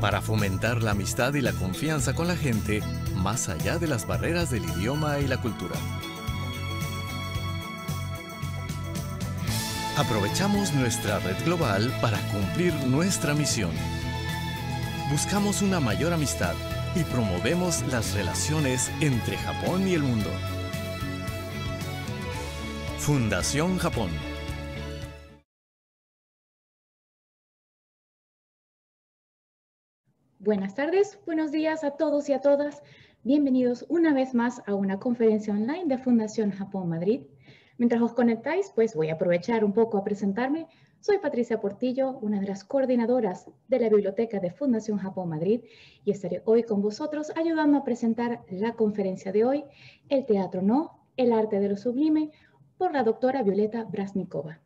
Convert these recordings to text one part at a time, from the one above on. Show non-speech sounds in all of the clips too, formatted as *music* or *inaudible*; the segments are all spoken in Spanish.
para fomentar la amistad y la confianza con la gente más allá de las barreras del idioma y la cultura. Aprovechamos nuestra red global para cumplir nuestra misión. Buscamos una mayor amistad y promovemos las relaciones entre Japón y el mundo. Fundación Japón Buenas tardes, buenos días a todos y a todas. Bienvenidos una vez más a una conferencia online de Fundación Japón Madrid. Mientras os conectáis, pues voy a aprovechar un poco a presentarme. Soy Patricia Portillo, una de las coordinadoras de la Biblioteca de Fundación Japón Madrid y estaré hoy con vosotros ayudando a presentar la conferencia de hoy, El Teatro No, el Arte de lo Sublime, por la doctora Violeta Brasnikova.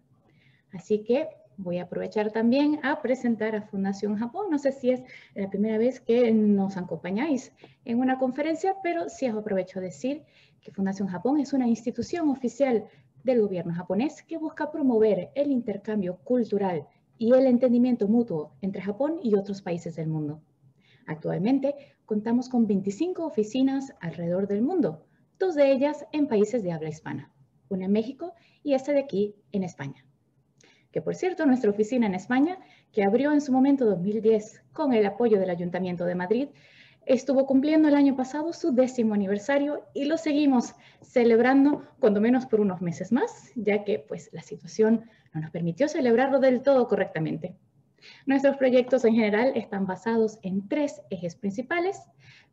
Así que voy a aprovechar también a presentar a Fundación Japón. No sé si es la primera vez que nos acompañáis en una conferencia, pero sí os aprovecho a decir que Fundación Japón es una institución oficial del gobierno japonés que busca promover el intercambio cultural y el entendimiento mutuo entre Japón y otros países del mundo. Actualmente contamos con 25 oficinas alrededor del mundo, dos de ellas en países de habla hispana, una en México y esta de aquí en España que por cierto nuestra oficina en España, que abrió en su momento 2010 con el apoyo del Ayuntamiento de Madrid, estuvo cumpliendo el año pasado su décimo aniversario y lo seguimos celebrando cuando menos por unos meses más, ya que pues la situación no nos permitió celebrarlo del todo correctamente. Nuestros proyectos en general están basados en tres ejes principales.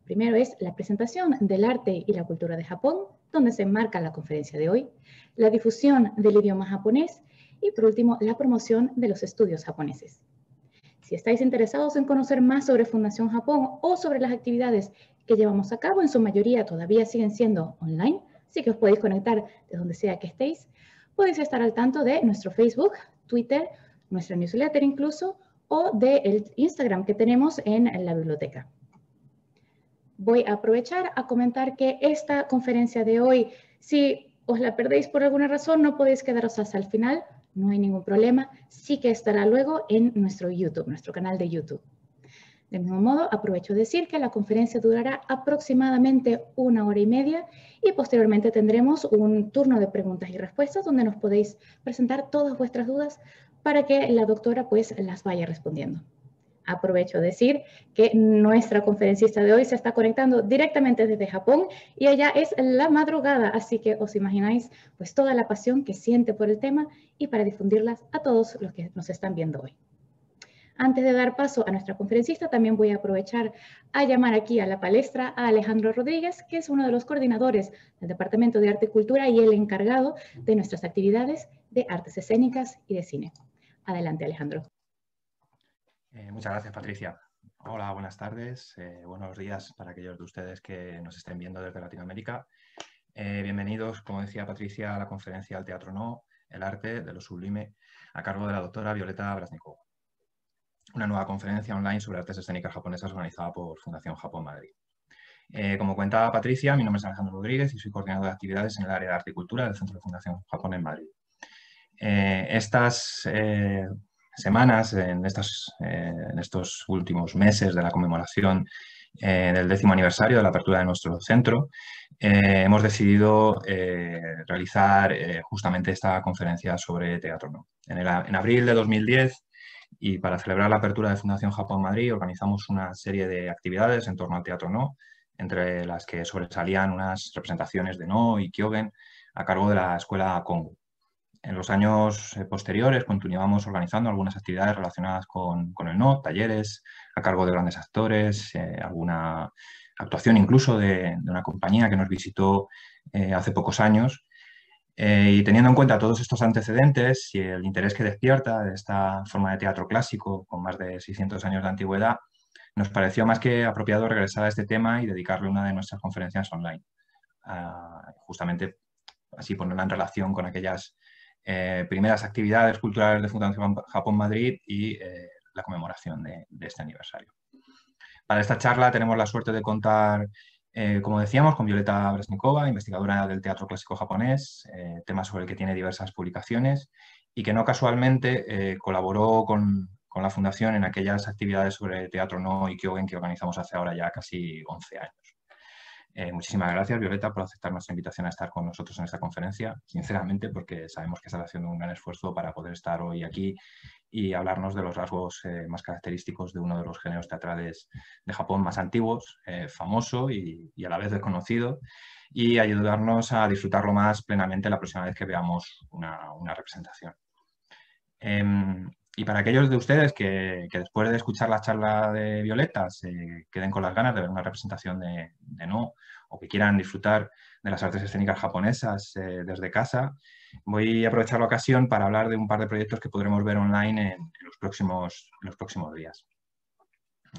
Primero es la presentación del arte y la cultura de Japón, donde se enmarca la conferencia de hoy, la difusión del idioma japonés y por último, la promoción de los estudios japoneses. Si estáis interesados en conocer más sobre Fundación Japón o sobre las actividades que llevamos a cabo, en su mayoría todavía siguen siendo online, así que os podéis conectar de donde sea que estéis. Podéis estar al tanto de nuestro Facebook, Twitter, nuestra newsletter incluso, o del Instagram que tenemos en la biblioteca. Voy a aprovechar a comentar que esta conferencia de hoy, si os la perdéis por alguna razón, no podéis quedaros hasta el final no hay ningún problema, sí que estará luego en nuestro YouTube, nuestro canal de YouTube. De mismo modo, aprovecho decir que la conferencia durará aproximadamente una hora y media y posteriormente tendremos un turno de preguntas y respuestas donde nos podéis presentar todas vuestras dudas para que la doctora pues las vaya respondiendo. Aprovecho a decir que nuestra conferencista de hoy se está conectando directamente desde Japón y allá es la madrugada, así que os imagináis pues toda la pasión que siente por el tema y para difundirlas a todos los que nos están viendo hoy. Antes de dar paso a nuestra conferencista, también voy a aprovechar a llamar aquí a la palestra a Alejandro Rodríguez, que es uno de los coordinadores del Departamento de Arte y Cultura y el encargado de nuestras actividades de artes escénicas y de cine. Adelante, Alejandro. Eh, muchas gracias, Patricia. Hola, buenas tardes, eh, buenos días para aquellos de ustedes que nos estén viendo desde Latinoamérica. Eh, bienvenidos, como decía Patricia, a la conferencia del Teatro No, el arte de lo sublime, a cargo de la doctora Violeta Brasnikova. Una nueva conferencia online sobre artes escénicas japonesas organizada por Fundación Japón Madrid. como cuenta Patricia, mi nombre es Alejandro Rodríguez y soy coordinador de actividades en el área de arte y cultura del Centro de Fundación Japón en Madrid. estas semanas, en, eh, en estos últimos meses de la conmemoración eh, del décimo aniversario de la apertura de nuestro centro, eh, hemos decidido realizar justamente esta conferencia sobre teatro. ¿no? En, en abril de 2010 y para celebrar la apertura de Fundación Japón Madrid organizamos una serie de actividades en torno al teatro no, entre las que sobresalían unas representaciones de no y Kyogen a cargo de la escuela Congo en los años eh, posteriores continuábamos organizando algunas actividades relacionadas con, el NOT, talleres a cargo de grandes actores, eh, alguna actuación incluso de, una compañía que nos visitó eh, hace pocos años. y teniendo en cuenta todos estos antecedentes y el interés que despierta de esta forma de teatro clásico con más de 600 años de antigüedad, nos pareció más que apropiado regresar a este tema y dedicarle una de nuestras conferencias online, justamente así ponerla en relación con aquellas eh, primeras actividades culturales de Fundación Japón-Madrid y eh, la conmemoración de, este aniversario. Para esta charla tenemos la suerte de contar, eh, como decíamos, con Violeta Bresnikova, investigadora del teatro clásico japonés, tema sobre el que tiene diversas publicaciones y que no casualmente colaboró con, con, la Fundación en aquellas actividades sobre teatro no y kyogen que organizamos hace ahora ya casi 11 años. Eh, muchísimas gracias, Violeta, por aceptar nuestra invitación a estar con nosotros en esta conferencia. Sinceramente, porque sabemos que estás haciendo un gran esfuerzo para poder estar hoy aquí y hablarnos de los rasgos eh, más característicos de uno de los géneros teatrales de Japón más antiguos, eh, famoso y, a la vez desconocido, y ayudarnos a disfrutarlo más plenamente la próxima vez que veamos una representación. Em, y para aquellos de ustedes que, después de escuchar la charla de Violeta se queden con las ganas de ver una representación de, No o que quieran disfrutar de las artes escénicas japonesas eh, desde casa, voy a aprovechar la ocasión para hablar de un par de proyectos que podremos ver online en, los, próximos, los próximos días.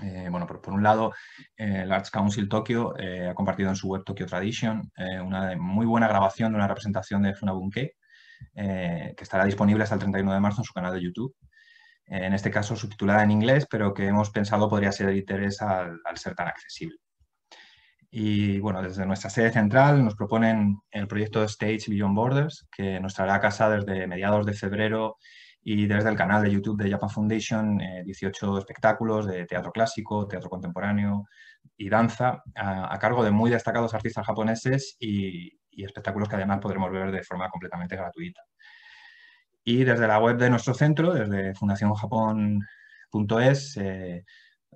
Eh, bueno, por, un lado, eh, el Arts Council Tokyo ha compartido en su web Tokyo Tradition una muy buena grabación de una representación de Funabunke, que estará disponible hasta el 31 de marzo en su canal de YouTube en este caso subtitulada en inglés, pero que hemos pensado podría ser de interés al, ser tan accesible. Y bueno, desde nuestra sede central nos proponen el proyecto Stage Beyond Borders, que nos traerá a casa desde mediados de febrero y desde el canal de YouTube de Japan Foundation, 18 eh, espectáculos de teatro clásico, teatro contemporáneo y danza, a, cargo de muy destacados artistas japoneses y espectáculos que además podremos ver de forma completamente gratuita. Y desde la web de nuestro centro, desde fundacionjapón.es, eh,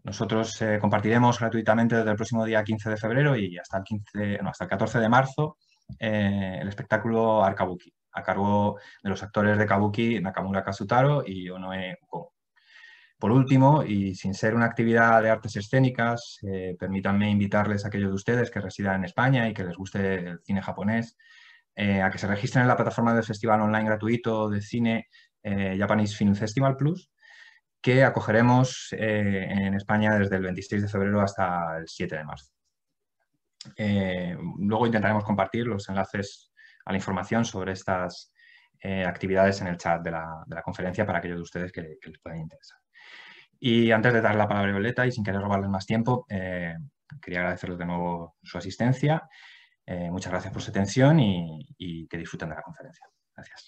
nosotros eh, compartiremos gratuitamente desde el próximo día 15 de febrero y hasta el, 14 de marzo eh, el espectáculo Arkabuki, a cargo de los actores de Kabuki Nakamura Kasutaro y Onoe Uko. Por último, y sin ser una actividad de artes escénicas, permítanme invitarles a aquellos de ustedes que residan en España y que les guste el cine japonés eh, a que se registren en la plataforma del festival online gratuito de cine eh, Japanese Film Festival Plus, que acogeremos eh, en España desde el 26 de febrero hasta el 7 de marzo. luego intentaremos compartir los enlaces a la información sobre estas actividades en el chat de la, conferencia para aquellos de ustedes que, que les puedan interesar. Y antes de dar la palabra a Violeta y sin querer robarles más tiempo, quería agradecerles de nuevo su asistencia eh, muchas gracias por su atención y, y que disfruten de la conferencia. Gracias.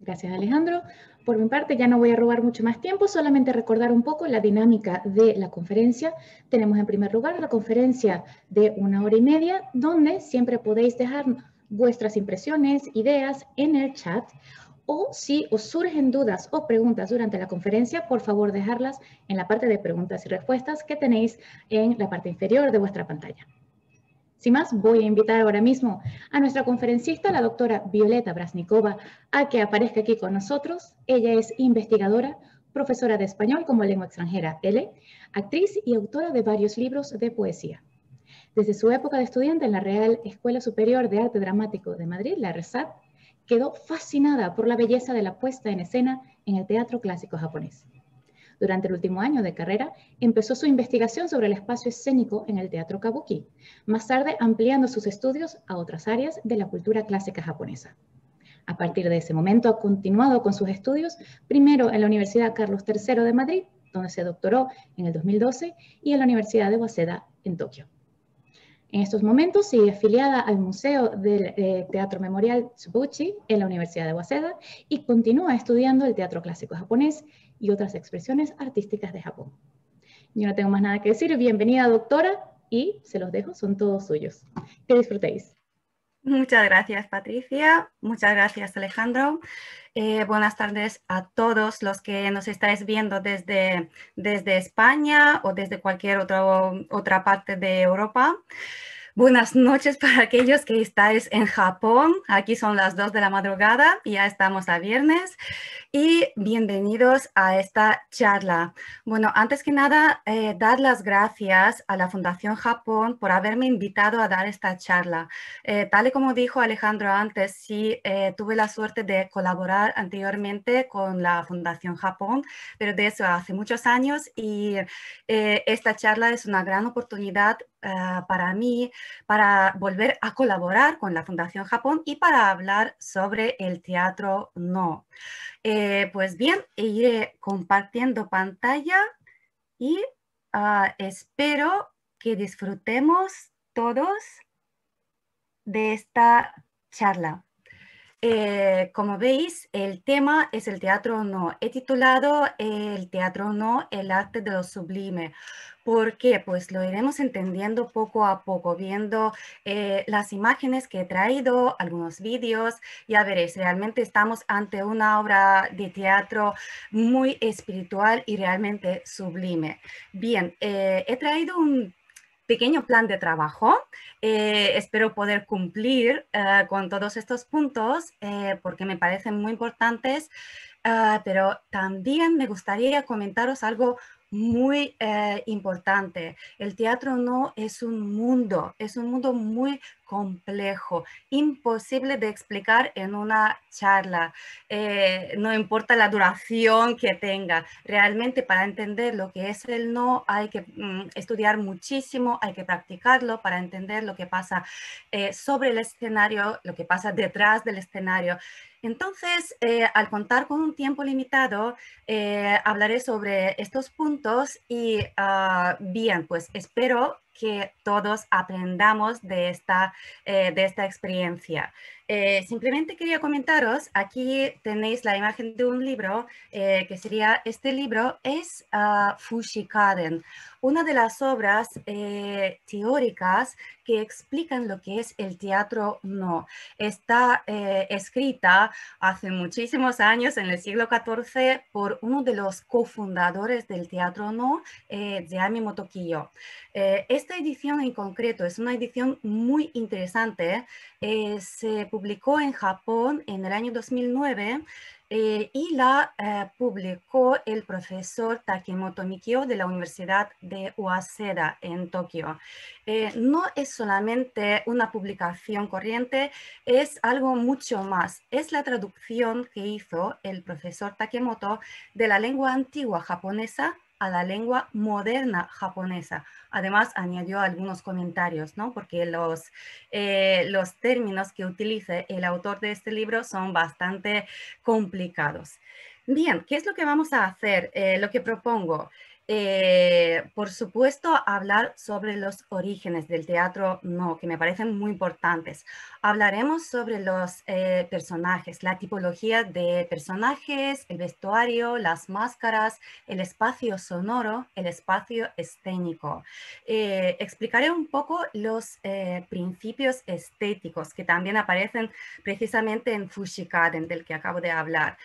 Gracias, Alejandro. Por mi parte, ya no voy a robar mucho más tiempo, solamente recordar un poco la dinámica de la conferencia. Tenemos en primer lugar la conferencia de una hora y media, donde siempre podéis dejar vuestras impresiones, ideas en el chat o si os surgen dudas o preguntas durante la conferencia, por favor dejarlas en la parte de preguntas y respuestas que tenéis en la parte inferior de vuestra pantalla. Sin más, voy a invitar ahora mismo a nuestra conferencista, la doctora Violeta Brasnikova, a que aparezca aquí con nosotros. Ella es investigadora, profesora de español como lengua extranjera L, actriz y autora de varios libros de poesía. Desde su época de estudiante en la Real Escuela Superior de Arte Dramático de Madrid, la RESAT, quedó fascinada por la belleza de la puesta en escena en el teatro clásico japonés. Durante el último año de carrera, empezó su investigación sobre el espacio escénico en el teatro kabuki, más tarde ampliando sus estudios a otras áreas de la cultura clásica japonesa. A partir de ese momento ha continuado con sus estudios, primero en la Universidad Carlos III de Madrid, donde se doctoró en el 2012, y en la Universidad de Waseda en Tokio. En estos momentos sigue afiliada al Museo del eh, Teatro Memorial Tsubuchi en la Universidad de Waseda y continúa estudiando el teatro clásico japonés y otras expresiones artísticas de Japón. Yo no tengo más nada que decir. Bienvenida, doctora, y se los dejo, son todos suyos. Que disfrutéis. Muchas gracias, Patricia. Muchas gracias, Alejandro. Eh, buenas tardes a todos los que nos estáis viendo desde, desde España o desde cualquier otra otra parte de Europa. Buenas noches para aquellos que estáis en Japón. Aquí son las 2 de la madrugada, y ya estamos a viernes. Y bienvenidos a esta charla. Bueno, antes que nada, eh, dar las gracias a la Fundación Japón por haberme invitado a dar esta charla. Eh, tal y como dijo Alejandro antes, sí, eh, tuve la suerte de colaborar anteriormente con la Fundación Japón, pero de eso hace muchos años y esta charla es una gran oportunidad Ah, para mí para volver a colaborar con la Fundación Japón y para hablar sobre el teatro no. Eh, pues bien, iré compartiendo pantalla y ah, espero que disfrutemos todos de esta charla. Eh, como veis, el tema es el teatro no. He titulado eh, El teatro no, el arte de lo sublime, ¿Por qué? Pues lo iremos entendiendo poco a poco, viendo eh, las imágenes que he traído, algunos vídeos, ya veréis, realmente estamos ante una obra de teatro muy espiritual y realmente sublime. Bien, eh, he traído un pequeño plan de trabajo. Eh, espero poder cumplir con todos estos puntos porque me parecen muy importantes, ah, pero también me gustaría comentaros algo muy eh, importante. El teatro no es un mundo, es un mundo muy complejo, imposible de explicar en una charla, eh, no importa la duración que tenga. Realmente para entender lo que es el no hay que mm, estudiar muchísimo, hay que practicarlo para entender lo que pasa eh, sobre el escenario, lo que pasa detrás del escenario. Entonces, eh, al contar con un tiempo limitado, eh, hablaré sobre estos puntos y ah, bien, pues espero que todos aprendamos de esta eh, experiencia. Eh, simplemente quería comentaros, aquí tenéis la imagen de un libro, eh, que sería, este libro es ah, Fushikaden, una de las obras eh, teóricas que explican lo que es el teatro no. Está escrita hace muchísimos años, en el siglo XIV, por uno de los cofundadores del teatro no, Yami Motokiyo. esta edición en concreto es una edición muy interesante, se publicó en Japón en el año 2009 eh, y la eh, publicó el profesor Takemoto Mikio de la Universidad de Waseda en Tokio. Eh, no es solamente una publicación corriente, es algo mucho más. Es la traducción que hizo el profesor Takemoto de la lengua antigua japonesa a la lengua moderna japonesa. Además, añadió algunos comentarios, ¿no? porque los, eh, los términos que utilice el autor de este libro son bastante complicados. Bien, ¿qué es lo que vamos a hacer? Eh, lo que propongo eh, por supuesto, hablar sobre los orígenes del teatro, no, que me parecen muy importantes. Hablaremos sobre los eh, personajes, la tipología de personajes, el vestuario, las máscaras, el espacio sonoro, el espacio escénico. Eh, explicaré un poco los principios estéticos que también aparecen precisamente en Fushikaden, del que acabo de hablar.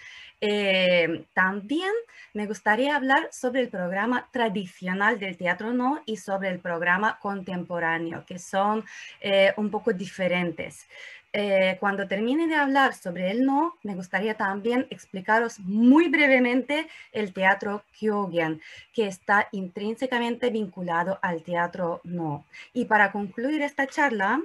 Eh, también me gustaría hablar sobre el programa tradicional del teatro no y sobre el programa contemporáneo, que son eh, un poco diferentes. Eh, cuando termine de hablar sobre el no, me gustaría también explicaros muy brevemente el teatro Kyogen, que está intrínsecamente vinculado al teatro no. Y para concluir esta charla,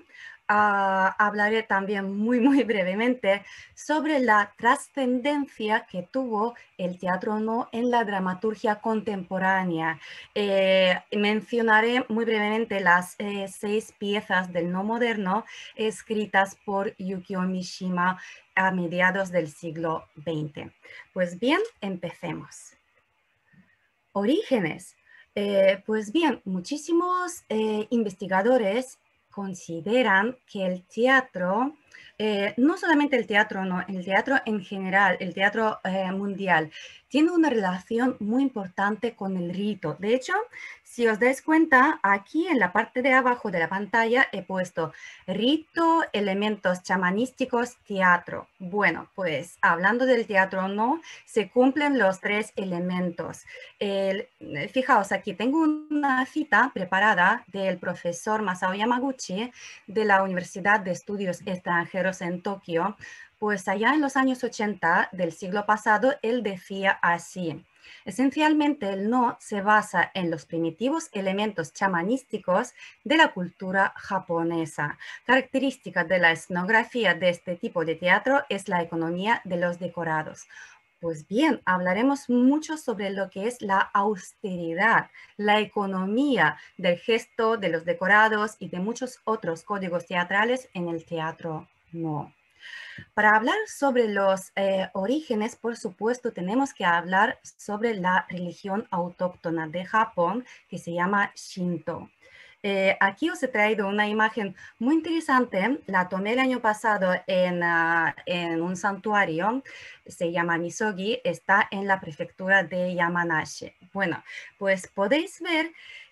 Ah, hablaré también muy, muy brevemente sobre la trascendencia que tuvo el teatro no en la dramaturgia contemporánea. Eh, mencionaré muy brevemente las eh, seis piezas del no moderno escritas por Yukio Mishima a mediados del siglo XX. Pues bien, empecemos. Orígenes. Eh, pues bien, muchísimos investigadores consideran que el teatro eh, no solamente el teatro, no, el teatro en general, el teatro eh, mundial, tiene una relación muy importante con el rito. De hecho, si os dais cuenta, aquí en la parte de abajo de la pantalla he puesto rito, elementos chamanísticos, teatro. Bueno, pues hablando del teatro no, se cumplen los tres elementos. fijaos aquí, tengo una cita preparada del profesor Masao Yamaguchi de la Universidad de Estudios Extranjeros en Tokio, pues allá en los años 80 del siglo pasado él decía así. Esencialmente el no se basa en los primitivos elementos chamanísticos de la cultura japonesa. Característica de la escenografía de este tipo de teatro es la economía de los decorados. Pues bien, hablaremos mucho sobre lo que es la austeridad, la economía del gesto, de los decorados y de muchos otros códigos teatrales en el teatro no. Para hablar sobre los eh, orígenes, por supuesto, tenemos que hablar sobre la religión autóctona de Japón que se llama Shinto. Eh, aquí os he traído una imagen muy interesante. La tomé el año pasado ah, en, un santuario, se llama Misogi, está en la prefectura de Yamanashi. Bueno, pues podéis ver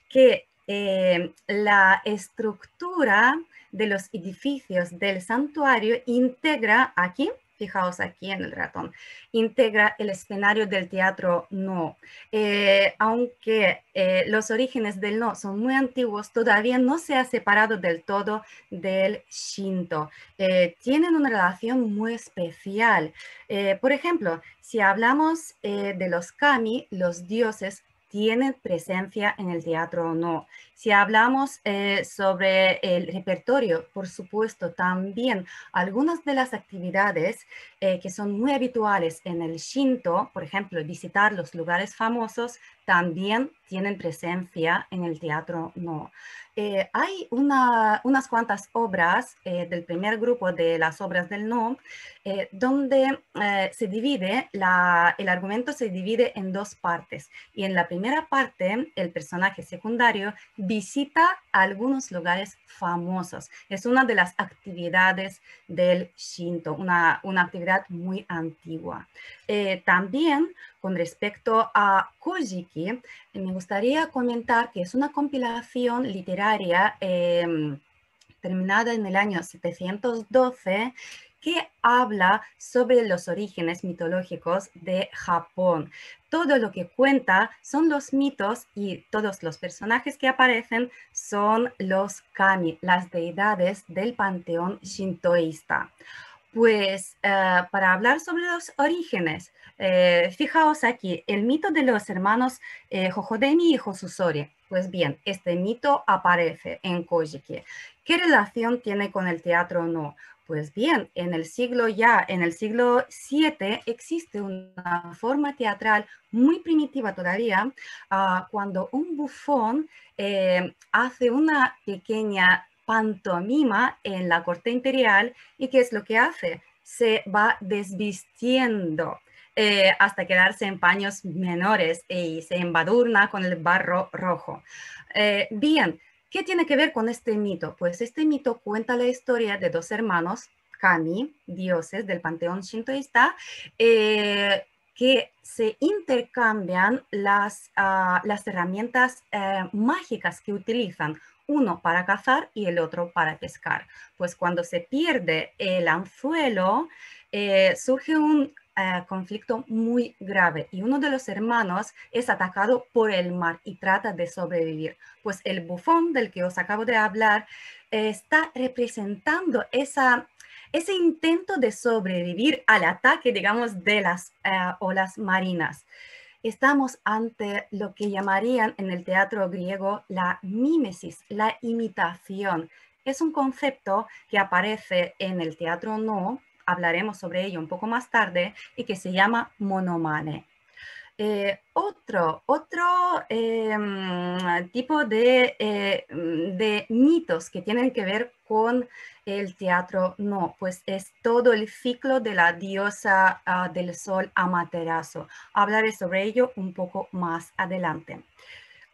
que eh, la estructura de los edificios del santuario integra aquí, fijaos aquí en el ratón, integra el escenario del teatro no. Eh, aunque eh, los orígenes del no son muy antiguos, todavía no se ha separado del todo del shinto. Eh, tienen una relación muy especial. por ejemplo, si hablamos de los kami, los dioses tienen presencia en el teatro o no. Si hablamos eh, sobre el repertorio, por supuesto, también algunas de las actividades eh, que son muy habituales en el Shinto, por ejemplo, visitar los lugares famosos, también tienen presencia en el teatro no. Eh, hay una, unas cuantas obras eh, del primer grupo de las obras del no, eh, donde se divide, la, el argumento se divide en dos partes. Y en la primera parte, el personaje secundario visita algunos lugares famosos. Es una de las actividades del Shinto, una, una actividad muy antigua. también con respecto a Kojiki, me gustaría comentar que es una compilación literaria em, terminada en el año 712 que habla sobre los orígenes mitológicos de Japón. Todo lo que cuenta son los mitos y todos los personajes que aparecen son los kami, las deidades del panteón shintoísta. Pues eh, para hablar sobre los orígenes, eh, fijaos aquí, el mito de los hermanos eh, y Josusori. Pues bien, este mito aparece en Kojiki. ¿Qué relación tiene con el teatro o no? Pues bien, en el siglo ya, en el siglo VII, existe una forma teatral muy primitiva todavía, ah, cuando un bufón eh, hace una pequeña pantomima en la corte imperial y qué es lo que hace? Se va desvistiendo eh, hasta quedarse en paños menores e y se embadurna con el barro rojo. Eh, bien, ¿qué tiene que ver con este mito? Pues este mito cuenta la historia de dos hermanos, kami, dioses del panteón shintoísta, eh, que se intercambian las, ah, las herramientas mágicas que utilizan uno para cazar y el otro para pescar. Pues cuando se pierde el anzuelo, eh, surge un eh, conflicto muy grave y uno de los hermanos es atacado por el mar y trata de sobrevivir. Pues el bufón del que os acabo de hablar eh, está representando esa, ese intento de sobrevivir al ataque, digamos, de las olas marinas estamos ante lo que llamarían en el teatro griego la mímesis, la imitación. Es un concepto que aparece en el teatro no, hablaremos sobre ello un poco más tarde, y que se llama monomane. Eh, otro otro em, tipo eh, mm, de, mitos que tienen que ver con el teatro, no, pues es todo el ciclo de la diosa ah, del sol Amaterasu. Hablaré sobre ello un poco más adelante.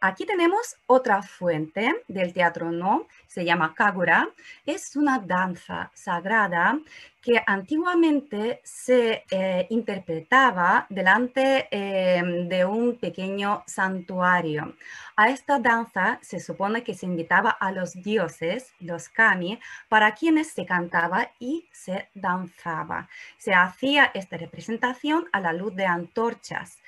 Aquí tenemos otra fuente del teatro No, se llama Kagura. Es una danza sagrada que antiguamente se eh, interpretaba delante eh, de un pequeño santuario. A esta danza se supone que se invitaba a los dioses, los kami, para quienes se cantaba y se danzaba. Se hacía esta representación a la luz de antorchas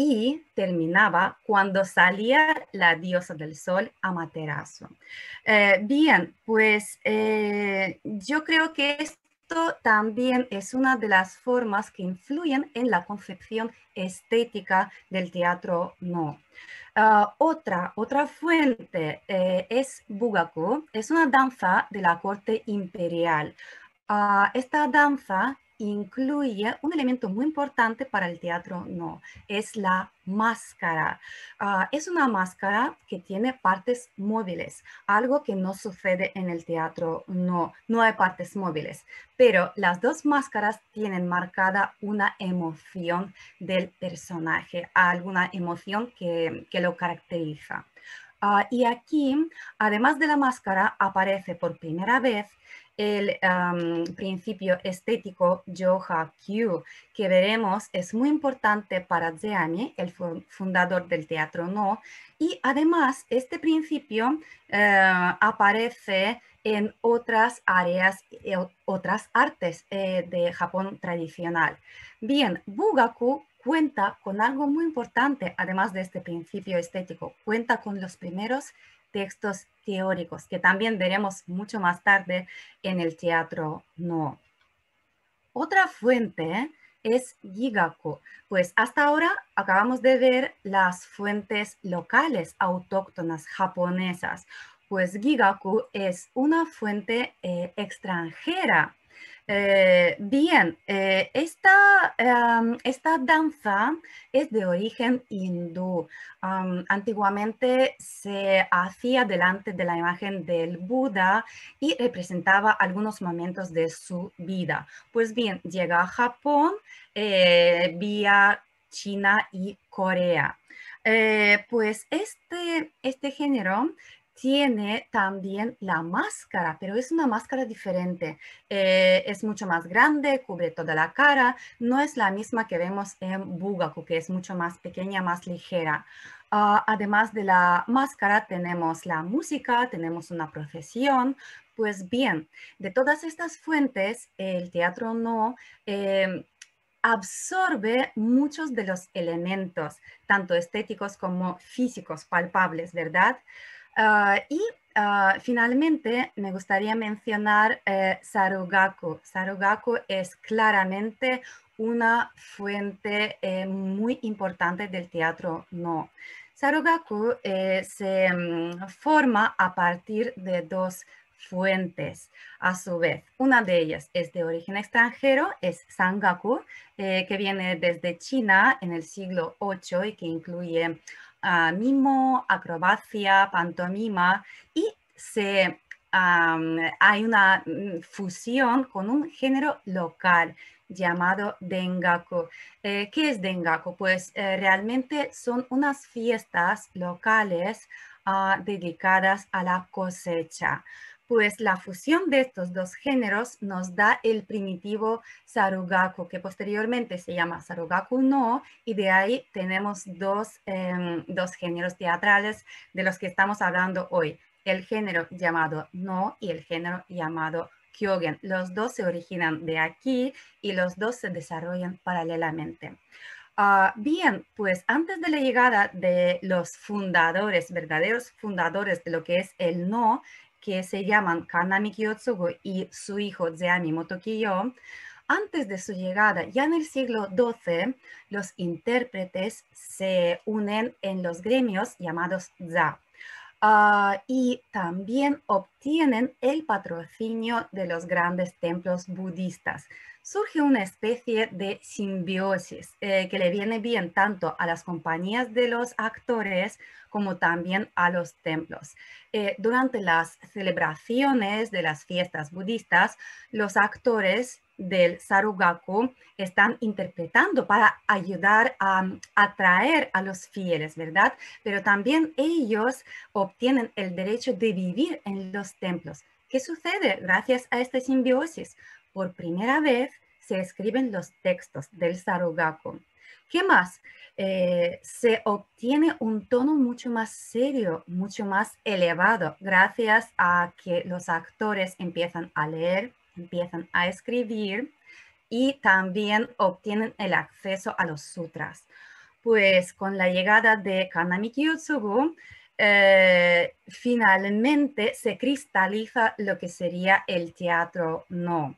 y terminaba cuando salía la diosa del sol Amaterasu. Eh, bien, pues eh, yo creo que esto también es una de las formas que influyen en la concepción estética del teatro no. Ah, otra, otra fuente eh, es Bugaku, es una danza de la corte imperial. Ah, esta danza incluye un elemento muy importante para el teatro no, es la máscara. Ah, es una máscara que tiene partes móviles, algo que no sucede en el teatro no, no hay partes móviles, pero las dos máscaras tienen marcada una emoción del personaje, alguna emoción que, lo caracteriza. Ah, y aquí, además de la máscara, aparece por primera vez el principio estético Joha-Q, que veremos es muy importante para Zeami, el fundador del teatro No, y además este principio eh, aparece en otras áreas, eh, otras artes eh, de Japón tradicional. Bien, Bugaku cuenta con algo muy importante, además de este principio estético, cuenta con los primeros textos teóricos, que también veremos mucho más tarde en el teatro no. Otra fuente es Gigaku, pues hasta ahora acabamos de ver las fuentes locales autóctonas japonesas, pues Gigaku es una fuente eh, extranjera eh, bien, eh, em, esta, danza es de origen hindú. antiguamente se hacía delante de la imagen del Buda y representaba algunos momentos de su vida. Pues bien, llega a Japón eh, vía China y Corea. pues este, este género tiene también la máscara, pero es una máscara diferente. Eh, es mucho más grande, cubre toda la cara, no es la misma que vemos en Bugaku, que es mucho más pequeña, más ligera. Ah, además de la máscara, tenemos la música, tenemos una profesión. Pues bien, de todas estas fuentes, el teatro no... Eh, absorbe muchos de los elementos, tanto estéticos como físicos, palpables, ¿verdad? Ah, y ah, finalmente me gustaría mencionar eh, Sarugaku. Sarugaku es claramente una fuente eh, muy importante del teatro no. Sarugaku eh, se mm, forma a partir de dos fuentes a su vez. Una de ellas es de origen extranjero, es Sangaku, que viene desde China en el siglo VIII y que incluye mimo, acrobacia, pantomima y se, hay una mm, fusión con un género local llamado Dengaku. Eh, ¿Qué es Dengaku? Pues eh, realmente son unas fiestas locales ah, dedicadas a la cosecha pues la fusión de estos dos géneros nos da el primitivo Sarugaku, que posteriormente se llama Sarugaku no, y de ahí tenemos em, dos, géneros teatrales de los que estamos hablando hoy, el género llamado no y el género llamado kyogen. Los dos se originan de aquí y los dos se desarrollan paralelamente. Ah, bien, pues antes de la llegada de los fundadores, verdaderos fundadores de lo que es el no, que se llaman Kanami Kiyotsugu y su hijo Zeami Motokiyo, antes de su llegada, ya en el siglo XII, los intérpretes se unen en los gremios llamados ZA. Ah, y también obtienen el patrocinio de los grandes templos budistas, surge una especie de simbiosis eh, que le viene bien tanto a las compañías de los actores como también a los templos. Eh, durante las celebraciones de las fiestas budistas, los actores del Sarugaku están interpretando para ayudar a mm, atraer a los fieles, ¿verdad? Pero también ellos obtienen el derecho de vivir en los templos. ¿Qué sucede gracias a esta simbiosis? por primera vez se escriben los textos del Sarugaku. ¿Qué más? Eh, se obtiene un tono mucho más serio, mucho más elevado, gracias a que los actores empiezan a leer, empiezan a escribir y también obtienen el acceso a los sutras. Pues con la llegada de Kanami Kiyotsugu, eh, finalmente se cristaliza lo que sería el teatro no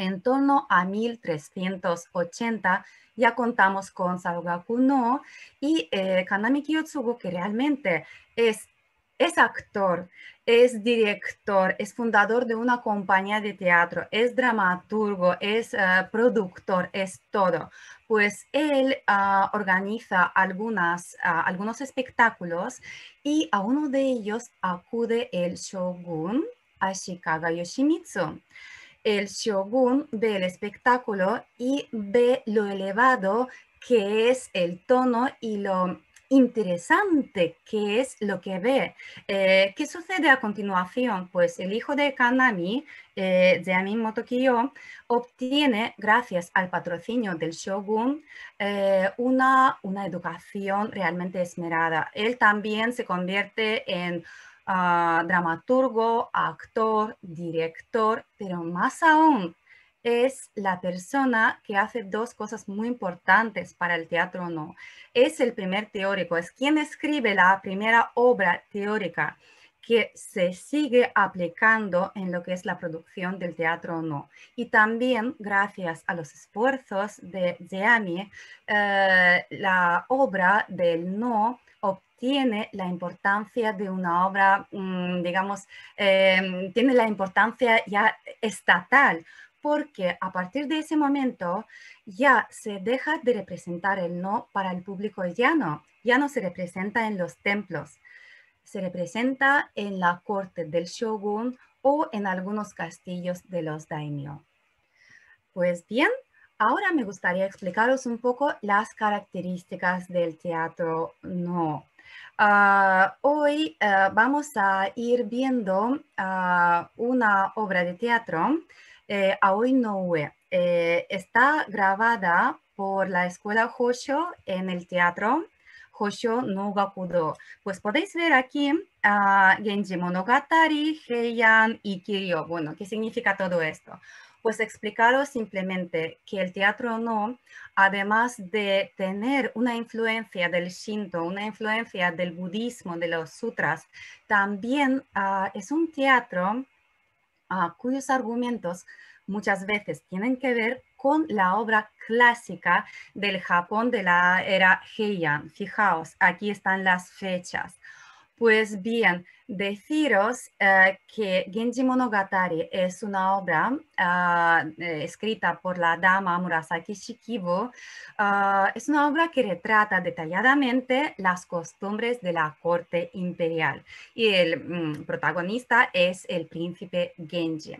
en torno a 1380 ya contamos con Saogaku no y eh, Kanami Kiyotsugu que realmente es, es actor, es director, es fundador de una compañía de teatro, es dramaturgo, es eh, productor, es todo. Pues él ah, organiza algunas, ah, algunos espectáculos y a uno de ellos acude el shogun Ashikaga Yoshimitsu el shogun ve el espectáculo y ve lo elevado que es el tono y lo interesante que es lo que ve. Eh, ¿Qué sucede a continuación? Pues el hijo de Kanami, eh, de obtiene, gracias al patrocinio del shogun, eh, una, una educación realmente esmerada. Él también se convierte en dramaturgo, actor, director, pero más aún es la persona que hace dos cosas muy importantes para el teatro no. Es el primer teórico, es quien escribe la primera obra teórica que se sigue aplicando en lo que es la producción del teatro no. Y también gracias a los esfuerzos de Yami, eh, la obra del no tiene la importancia de una obra, mm, digamos, em, tiene la importancia ya estatal, porque a partir de ese momento ya se deja de representar el no para el público llano, ya no se representa en los templos, se representa en la corte del shogun o en algunos castillos de los daimyo. Pues bien, ahora me gustaría explicaros un poco las características del teatro no Ah, hoy ah, vamos a ir viendo ah, una obra de teatro, eh, Aoi no eh, está grabada por la Escuela Hosho en el teatro Hosho no Gakudo. Pues podéis ver aquí Genji Monogatari, Heian y Kiryo. Bueno, ¿qué significa todo esto? Pues explicaros simplemente que el teatro no, además de tener una influencia del shinto, una influencia del budismo, de los sutras, también ah, es un teatro ah, cuyos argumentos muchas veces tienen que ver con la obra clásica del Japón de la era Heian. Fijaos, aquí están las fechas. Pues bien, deciros eh, que Genji Monogatari es una obra ah, eh, escrita por la dama Murasaki Shikibu. Ah, es una obra que retrata detalladamente las costumbres de la corte imperial y el mm, protagonista es el príncipe Genji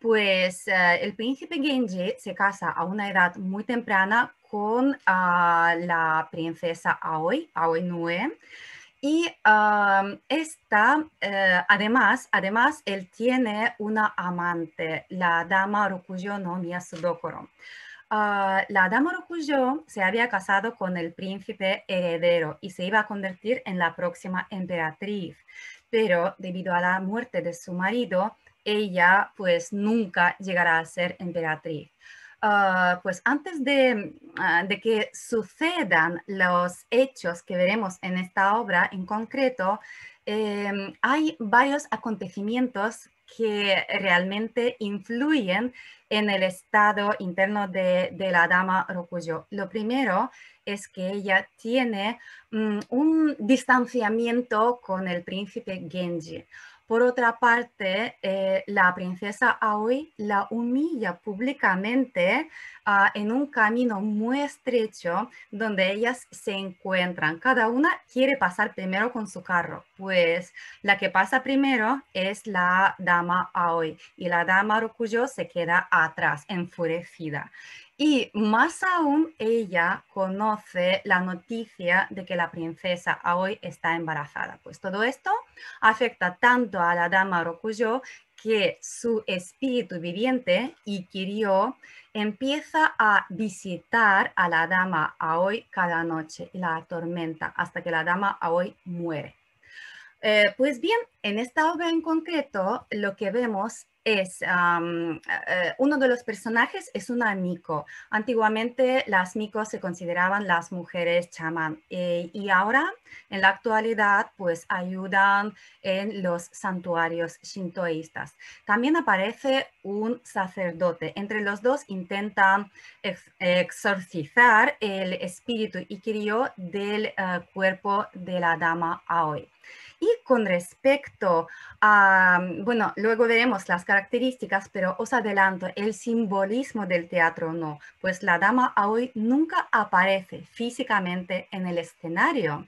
pues eh, el príncipe Genji se casa a una edad muy temprana con ah, la princesa Aoi, Aoi Nue, y esta, eh, además, además, él tiene una amante, la dama Rokujo no Miyasudokoro. Uh, ah, la dama Rokujo se había casado con el príncipe heredero y se iba a convertir en la próxima emperatriz, pero debido a la muerte de su marido, ella pues nunca llegará a ser emperatriz. Ah, pues antes ah, de, que sucedan los hechos que veremos en esta obra en concreto, em, hay varios acontecimientos que realmente influyen en el estado interno de, la dama Rokuyo. Lo primero es que ella tiene mm, un distanciamiento con el príncipe Genji. Por otra parte, eh, la princesa Aoi la humilla públicamente ah, en un camino muy estrecho donde ellas se encuentran. Cada una quiere pasar primero con su carro, pues la que pasa primero es la dama Aoi y la dama Rokuyo se queda atrás, enfurecida. Y más aún ella conoce la noticia de que la princesa Aoi está embarazada. Pues todo esto afecta tanto a la dama Rokuyo que su espíritu viviente, Ikirio empieza a visitar a la dama Aoi cada noche y la atormenta hasta que la dama Aoi muere. Eh, pues bien, en esta obra en concreto lo que vemos es eh, eh, uno de los personajes es una miko. Antiguamente las micos se consideraban las mujeres chamán y ahora en la actualidad pues ayudan en los santuarios shintoístas. También aparece un sacerdote. Entre los dos intentan exorcizar el espíritu ikirio del cuerpo de la dama Aoi. Y con respecto a, mm, bueno, luego veremos las características, pero os adelanto, el simbolismo del teatro no, pues la dama hoy nunca aparece físicamente en el escenario.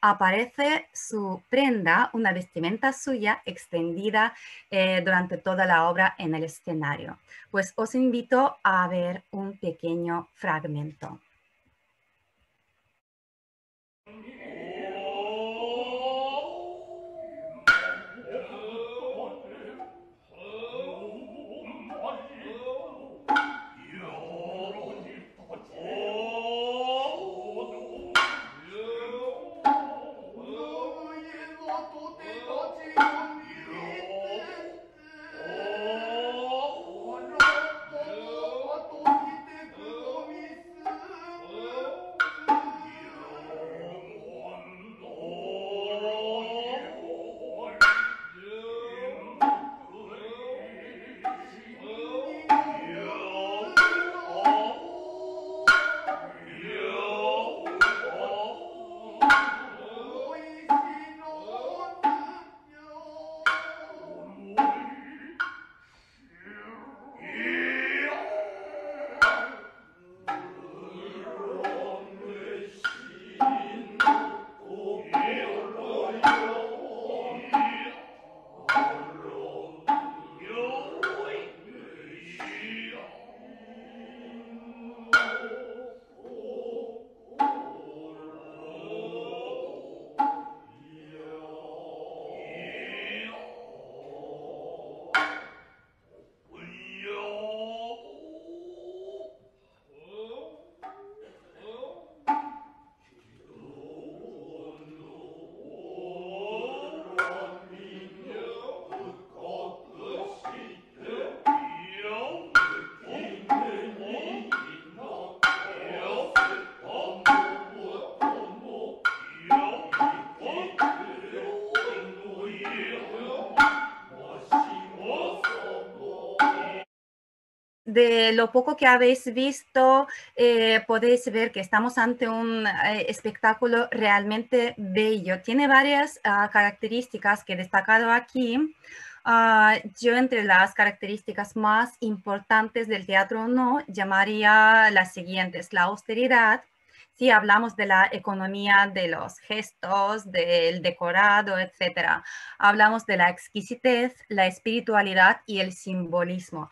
Aparece su prenda, una vestimenta suya extendida eh, durante toda la obra en el escenario. Pues os invito a ver un pequeño fragmento. de lo poco que habéis visto, eh, podéis ver que estamos ante un eh, espectáculo realmente bello. Tiene varias ah, características que he destacado aquí. Ah, yo entre las características más importantes del teatro no llamaría las siguientes. La austeridad, si hablamos de la economía de los gestos, del decorado, etcétera. Hablamos de la exquisitez, la espiritualidad y el simbolismo.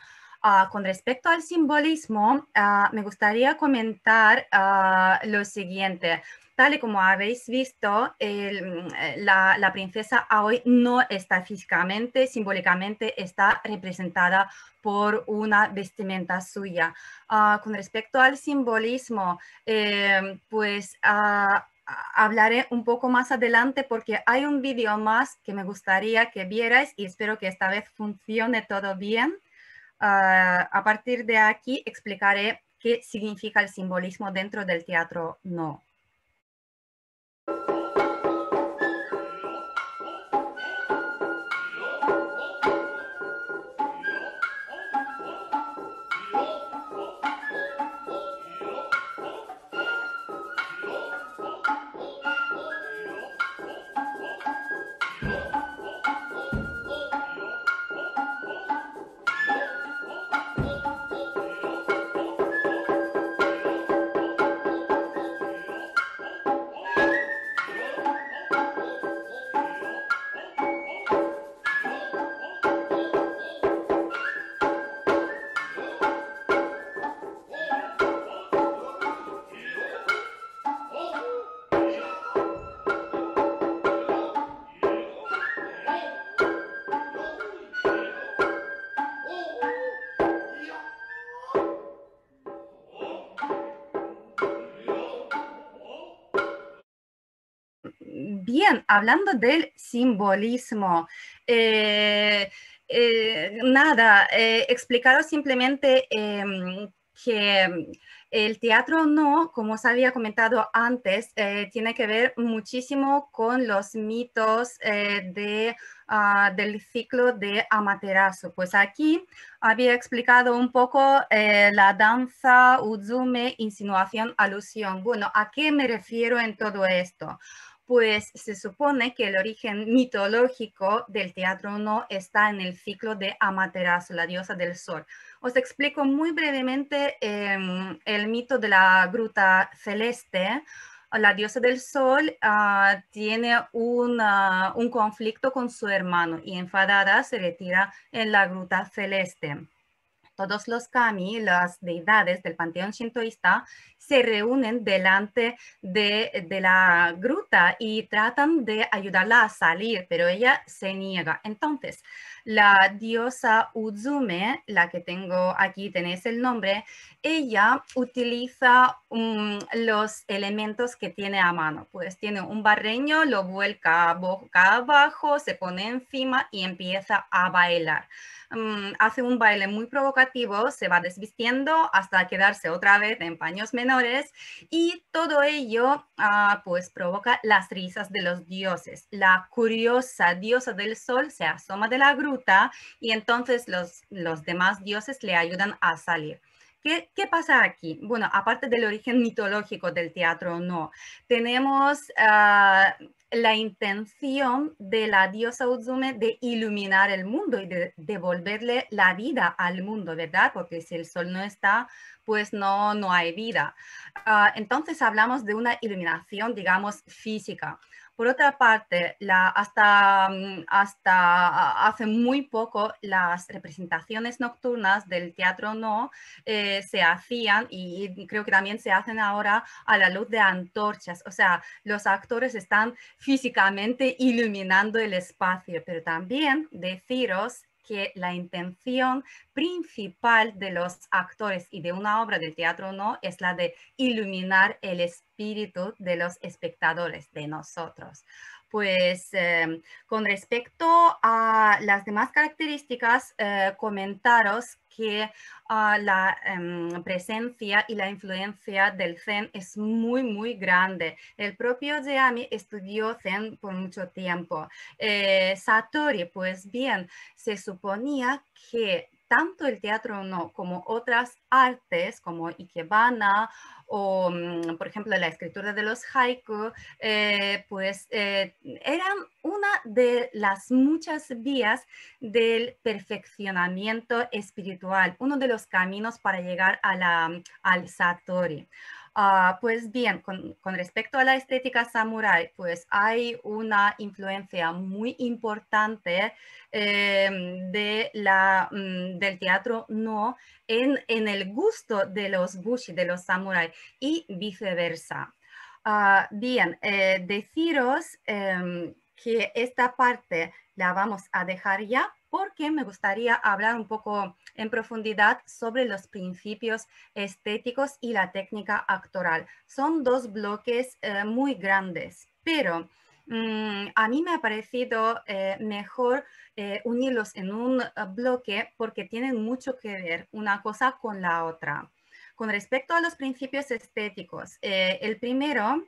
Ah, con respecto al simbolismo, ah, me gustaría comentar ah, lo siguiente. Tal y como habéis visto, mm, la, princesa hoy no está físicamente, simbólicamente está representada por una vestimenta suya. con respecto al simbolismo, em, pues hablaré un poco más adelante porque hay un vídeo más que me gustaría que vierais y espero que esta vez funcione todo bien. Ah, a partir de aquí explicaré qué significa el simbolismo dentro del teatro no. hablando del simbolismo. Eh, eh, nada, eh, explicaros simplemente em, que el teatro no, como os había comentado antes, eh, tiene que ver muchísimo con los mitos de, ah, del ciclo de Amaterasu. Pues aquí había explicado un poco la danza, uzume, insinuación, alusión. Bueno, ¿a qué me refiero en todo esto? pues se supone que el origen mitológico del teatro no está en el ciclo de Amaterasu, la diosa del sol. Os explico muy brevemente em, el mito de la gruta celeste. La diosa del sol ah, tiene un conflicto con su hermano y enfadada se retira en la gruta celeste. Todos los kami, las deidades del panteón shintoísta, se reúnen delante de, la gruta y tratan de ayudarla a salir, pero ella se niega. Entonces, la diosa Uzume, la que tengo aquí, tenéis el nombre, ella utiliza mm, los elementos que tiene a mano. Pues tiene un barreño, lo vuelca boca abajo, se pone encima y empieza a bailar. Mm, hace un baile muy provocativo, se va desvistiendo hasta quedarse otra vez en paños menores y todo ello ah, pues provoca las risas de los dioses. La curiosa diosa del sol se asoma de la gruta y entonces los, los demás dioses le ayudan a salir. ¿Qué, pasa aquí? Bueno, aparte del origen *laughs* mitológico del teatro, no. Tenemos ah, la intención de la diosa Uzume de iluminar el mundo y de devolverle la vida al mundo, ¿verdad? Porque si el sol no está, pues no, no hay vida. Ah, entonces hablamos de una iluminación, digamos, física. Por otra parte, la, hasta, mm, hasta hace muy poco las representaciones nocturnas del teatro no eh, se hacían y, y creo que también se hacen ahora a la luz de antorchas. O sea, los actores están físicamente iluminando el espacio, pero también deciros que la intención principal de los actores y de una obra de teatro no es la de iluminar el espíritu de los espectadores, de nosotros. Pues em, con respecto a las demás características, eh, comentaros que ah, la em, presencia y la influencia del Zen es muy, muy grande. El propio Yami estudió Zen por mucho tiempo. Eh, Satori, pues bien, se suponía que tanto el teatro no, como otras artes como ikebana o, mm, por ejemplo, la escritura de los haiku, eh, pues eh, eran una de las muchas vías del perfeccionamiento espiritual, uno de los caminos para llegar a la, mm, al satori. Ah, pues bien, con, respecto a la estética samurai, pues hay una influencia muy importante em, de la, mm, del teatro no en, el gusto de los bushi, de los samurai, y viceversa. Ah, bien, eh, deciros em, que esta parte la vamos a dejar ya porque me gustaría hablar un poco en profundidad sobre los principios estéticos y la técnica actoral. Son dos bloques eh, muy grandes, pero mm, a mí me ha parecido eh, mejor eh, unirlos en un bloque porque tienen mucho que ver una cosa con la otra. Con respecto a los principios estéticos, el primero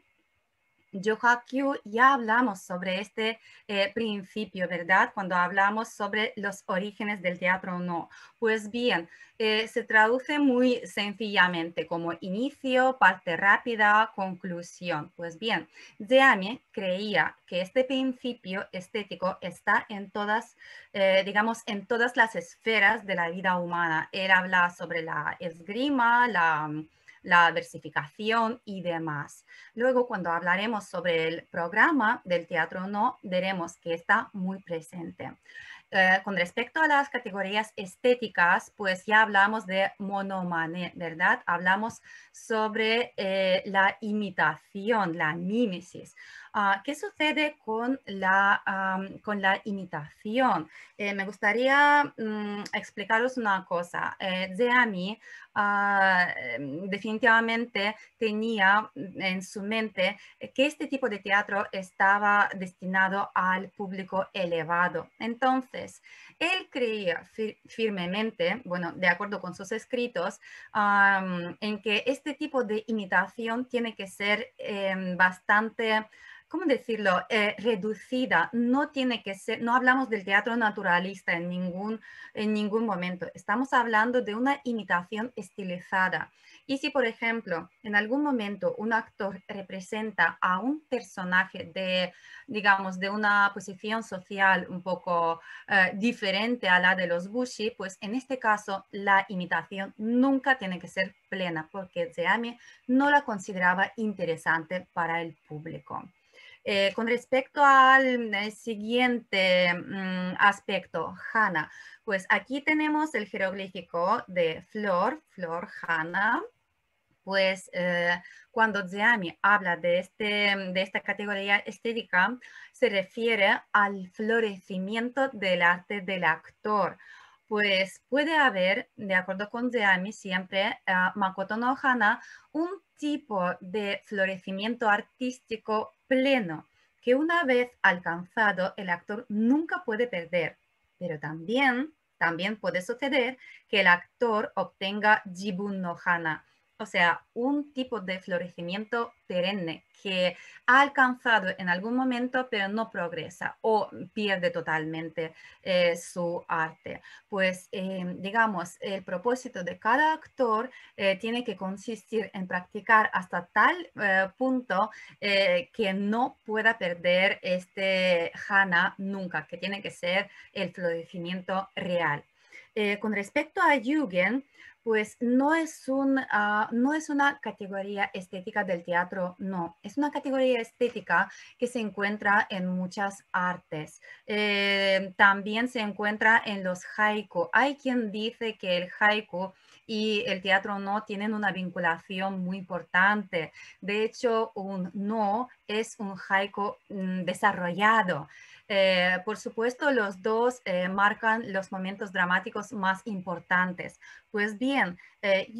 Yohakyu ya hablamos sobre este eh, principio, ¿verdad? Cuando hablamos sobre los orígenes del teatro no. Pues bien, eh, se traduce muy sencillamente como inicio, parte rápida, conclusión. Pues bien, Deame creía que este principio estético está en todas, eh, digamos, en todas las esferas de la vida humana. Él habla sobre la esgrima, la la versificación y demás. Luego, cuando hablaremos sobre el programa del teatro no, veremos que está muy presente. Eh, con respecto a las categorías estéticas, pues ya hablamos de monomane, ¿verdad? Hablamos sobre eh, la imitación, la mímesis. Ah, ¿Qué sucede con la, con la imitación? Eh, me gustaría mm, explicaros una cosa. Eh, ah, em, definitivamente tenía en su mente que este tipo de teatro estaba destinado al público elevado. Entonces, él creía firmemente, bueno, de acuerdo con sus escritos, en que este tipo de imitación tiene que ser em, bastante ¿cómo decirlo?, eh, reducida. No tiene que ser, no hablamos del teatro naturalista en ningún, en ningún momento. Estamos hablando de una imitación estilizada. Y si, por ejemplo, en algún momento un actor representa a un personaje de, digamos, de una posición social un poco eh, diferente a la de los Bushi, pues en este caso la imitación nunca tiene que ser plena porque Zeami no la consideraba interesante para el público. Eh, con respecto al eh, siguiente mm, aspecto, Hana, pues aquí tenemos el jeroglífico de flor, flor Hana. Pues eh, cuando Zeami habla de, este, mm, de esta categoría estética, se refiere al florecimiento del arte del actor pues puede haber, de acuerdo con Zeami, siempre, Makoto no Hana, un tipo de florecimiento artístico pleno que una vez alcanzado el actor nunca puede perder, pero también, también puede suceder que el actor obtenga Jibun no Hana, o sea, un tipo de florecimiento perenne que ha alcanzado en algún momento pero no progresa o pierde totalmente eh, su arte. Pues eh, digamos, el propósito de cada actor eh, tiene que consistir en practicar hasta tal punto que no pueda perder este hana nunca, que tiene que ser el florecimiento real. Eh, con respecto a Jürgen, pues no es, un, ah, no es una categoría estética del teatro, no, es una categoría estética que se encuentra en muchas artes. Eh, también se encuentra en los haiku. Hay quien dice que el haiku y el teatro no tienen una vinculación muy importante. De hecho, un no es un haiku mm, desarrollado. Eh, por supuesto, los dos eh, marcan los momentos dramáticos más importantes. Pues bien, eh,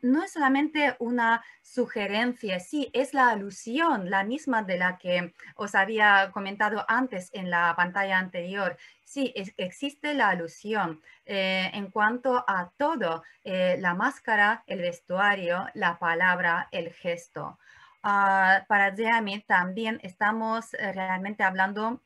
no es solamente una sugerencia, sí, es la alusión, la misma de la que os había comentado antes en la pantalla anterior. Sí, existe la alusión eh, en cuanto a todo, eh, la máscara, el vestuario, la palabra, el gesto. Ah, para Jeremy también estamos eh, realmente hablando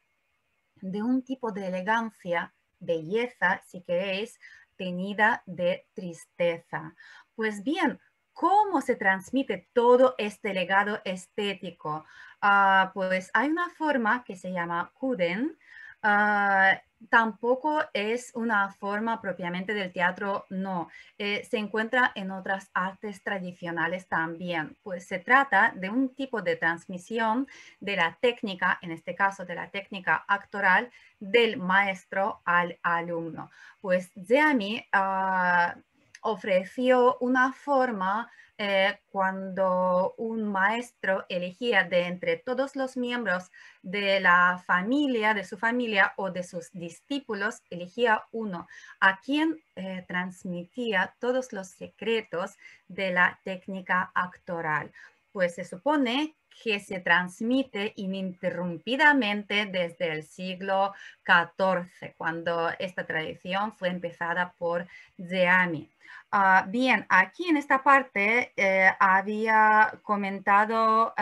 de un tipo de elegancia, belleza, si queréis, tenida de tristeza. Pues bien, ¿cómo se transmite todo este legado estético? Ah, pues hay una forma que se llama Kuden. Ah, tampoco es una forma propiamente del teatro, no. Eh, se encuentra en otras artes tradicionales también, pues se trata de un tipo de transmisión de la técnica, en este caso de la técnica actoral, del maestro al alumno. Pues Zemi ah, ofreció una forma eh, cuando un maestro elegía de entre todos los miembros de la familia, de su familia o de sus discípulos, elegía uno a quien eh, transmitía todos los secretos de la técnica actoral pues se supone que se transmite ininterrumpidamente desde el siglo XIV, cuando esta tradición fue empezada por Zeami. Ah, bien, aquí en esta parte eh, había comentado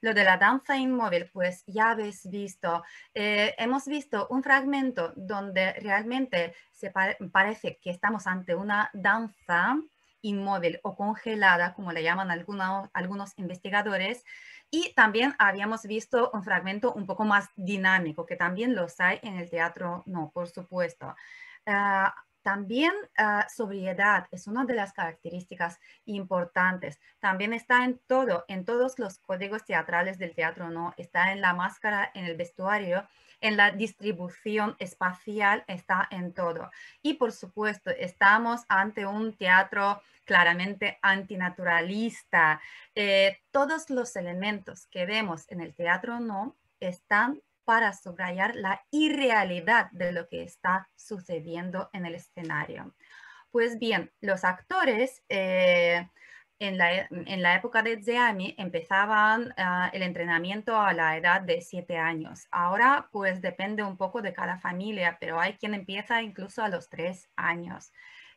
lo de la danza inmóvil, pues ya habéis visto, eh, hemos visto un fragmento donde realmente parece que estamos ante una danza inmóvil o congelada, como la llaman algunos, investigadores, y también habíamos visto un fragmento un poco más dinámico, que también los hay en el teatro, no, por supuesto. Ah, también ah, sobriedad es una de las características importantes. También está en todo, en todos los códigos teatrales del teatro, ¿no? Está en la máscara, en el vestuario, en la distribución espacial está en todo. Y por supuesto, estamos ante un teatro claramente antinaturalista. Eh, todos los elementos que vemos en el teatro no están para subrayar la irrealidad de lo que está sucediendo en el escenario. Pues bien, los actores eh, e, en la, época de Zeami empezaban ah, el entrenamiento a la edad de siete años. Ahora pues depende un poco de cada familia, pero hay quien empieza incluso a los tres años.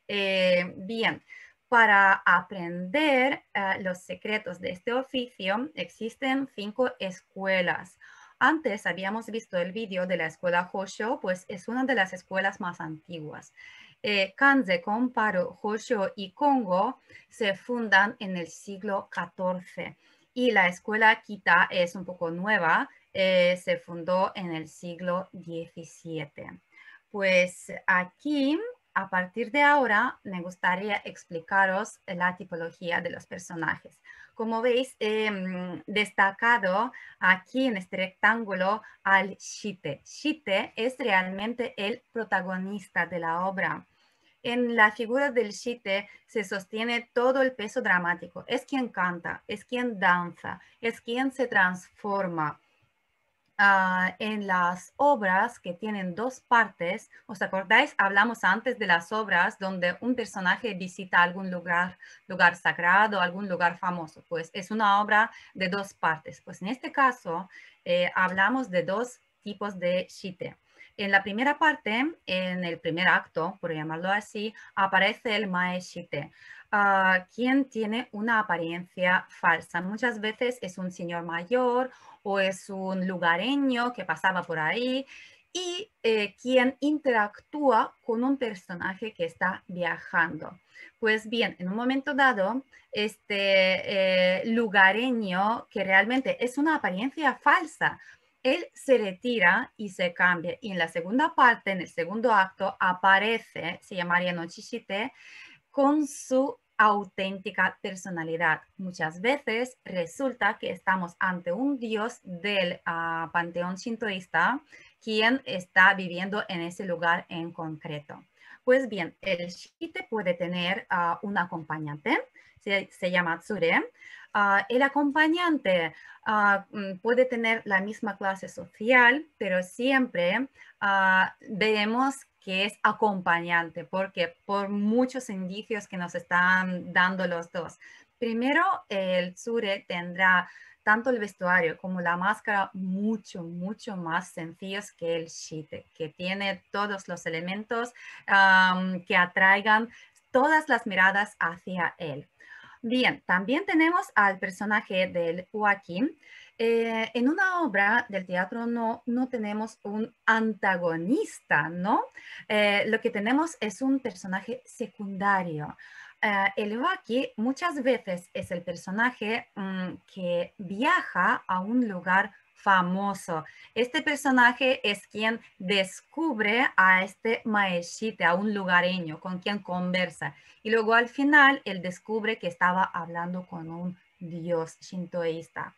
Eh, bien, para aprender ah, los secretos de este oficio existen cinco escuelas. Antes habíamos visto el vídeo de la escuela Hosho, pues es una de las escuelas más antiguas eh, Kanze, Hoshio y Congo se fundan en el siglo XIV y la escuela Kita es un poco nueva, eh, se fundó en el siglo XVII. Pues aquí, a partir de ahora, me gustaría explicaros la tipología de los personajes. Como veis, he em, destacado aquí en este rectángulo al Shite. Shite es realmente el protagonista de la obra. En la figura del Shite se sostiene todo el peso dramático. Es quien canta, es quien danza, es quien se transforma. Ah, en las obras que tienen dos partes, ¿os acordáis? Hablamos antes de las obras donde un personaje visita algún lugar, lugar sagrado, algún lugar famoso. Pues es una obra de dos partes. Pues en este caso eh, hablamos de dos tipos de shite. En la primera parte, en el primer acto, por llamarlo así, aparece el maeshite, ah, quien tiene una apariencia falsa. Muchas veces es un señor mayor o es un lugareño que pasaba por ahí y eh, quien interactúa con un personaje que está viajando. Pues bien, en un momento dado, este eh, lugareño, que realmente es una apariencia falsa, él se retira y se cambia. Y en la segunda parte, en el segundo acto, aparece, se llamaría Nochishite, con su auténtica personalidad. Muchas veces resulta que estamos ante un dios del ah, panteón shintoísta, quien está viviendo en ese lugar en concreto. Pues bien, el shite puede tener ah, un acompañante, se, se llama tsure, Ah, el acompañante ah, mm, puede tener la misma clase social, pero siempre ah, vemos veremos que es acompañante, porque por muchos indicios que nos están dando los dos. Primero, el Tsure tendrá tanto el vestuario como la máscara mucho, mucho más sencillos que el Shite, que tiene todos los elementos que atraigan todas las miradas hacia él. Bien, también tenemos al personaje del Joaquín. Eh, en una obra del teatro no, no tenemos un antagonista, ¿no? Eh, lo que tenemos es un personaje secundario. Eh, el Waki muchas veces es el personaje mm, que viaja a un lugar famoso. Este personaje es quien descubre a este maeshite, a un lugareño con quien conversa. Y luego al final él descubre que estaba hablando con un dios shintoísta.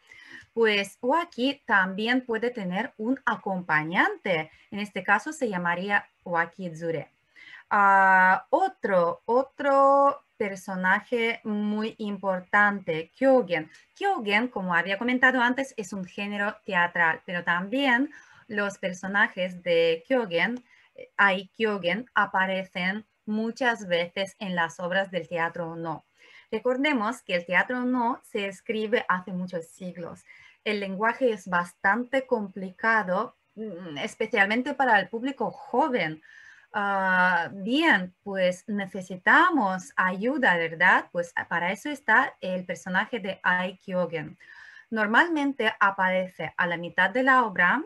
Pues Waki también puede tener un acompañante. En este caso se llamaría Waki Zure. Ah, otro, otro personaje muy importante, Kyogen. Kyogen, como había comentado antes, es un género teatral, pero también los personajes de Kyogen, eh, hay Kyogen, aparecen muchas veces en las obras del teatro no. Recordemos que el teatro no se escribe hace muchos siglos. El lenguaje es bastante complicado, mm, especialmente para el público joven. Ah, bien, pues necesitamos ayuda, ¿verdad? Pues ah, para eso está el personaje de Aikyogen. Normalmente aparece a la mitad de la obra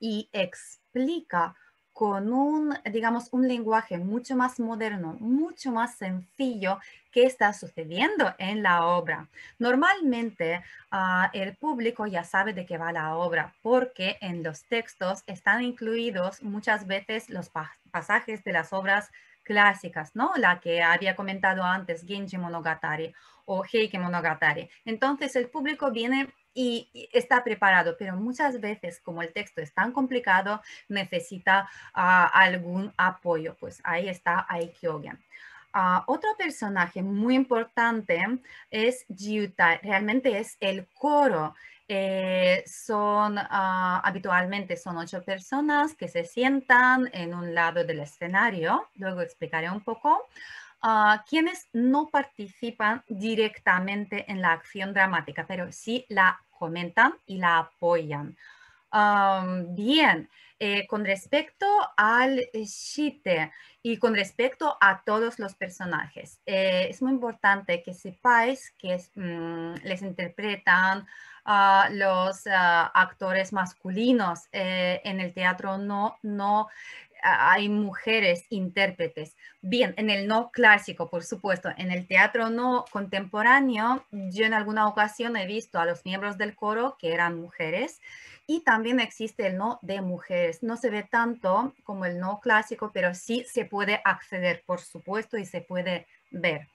y explica con un, digamos, un lenguaje mucho más moderno, mucho más sencillo que está sucediendo en la obra. Normalmente ah, el público ya sabe de qué va la obra porque en los textos están incluidos muchas veces los pasajes de las obras clásicas, ¿no? La que había comentado antes, Genji Monogatari o Heike Monogatari. Entonces el público viene y está preparado, pero muchas veces como el texto es tan complicado, necesita ah, algún apoyo. Pues ahí está Aikyogen. Ah, otro personaje muy importante es giuta, realmente es el coro eh, son ah, habitualmente son ocho personas que se sientan en un lado del escenario. Luego explicaré un poco. Ah, quienes no participan directamente en la acción dramática, pero sí la comentan y la apoyan. bien, eh, con respecto al eh, Shite y con respecto a todos los personajes. Eh, es muy importante que sepáis que mm, les interpretan los ah, actores masculinos en el teatro, no, no ah, hay mujeres intérpretes. Bien, en el no clásico, por supuesto, en el teatro no contemporáneo, yo en alguna ocasión he visto a los miembros del coro que eran mujeres. Y también existe el no de mujeres. No se ve tanto como el no clásico, pero sí se puede acceder, por supuesto, y se puede ver.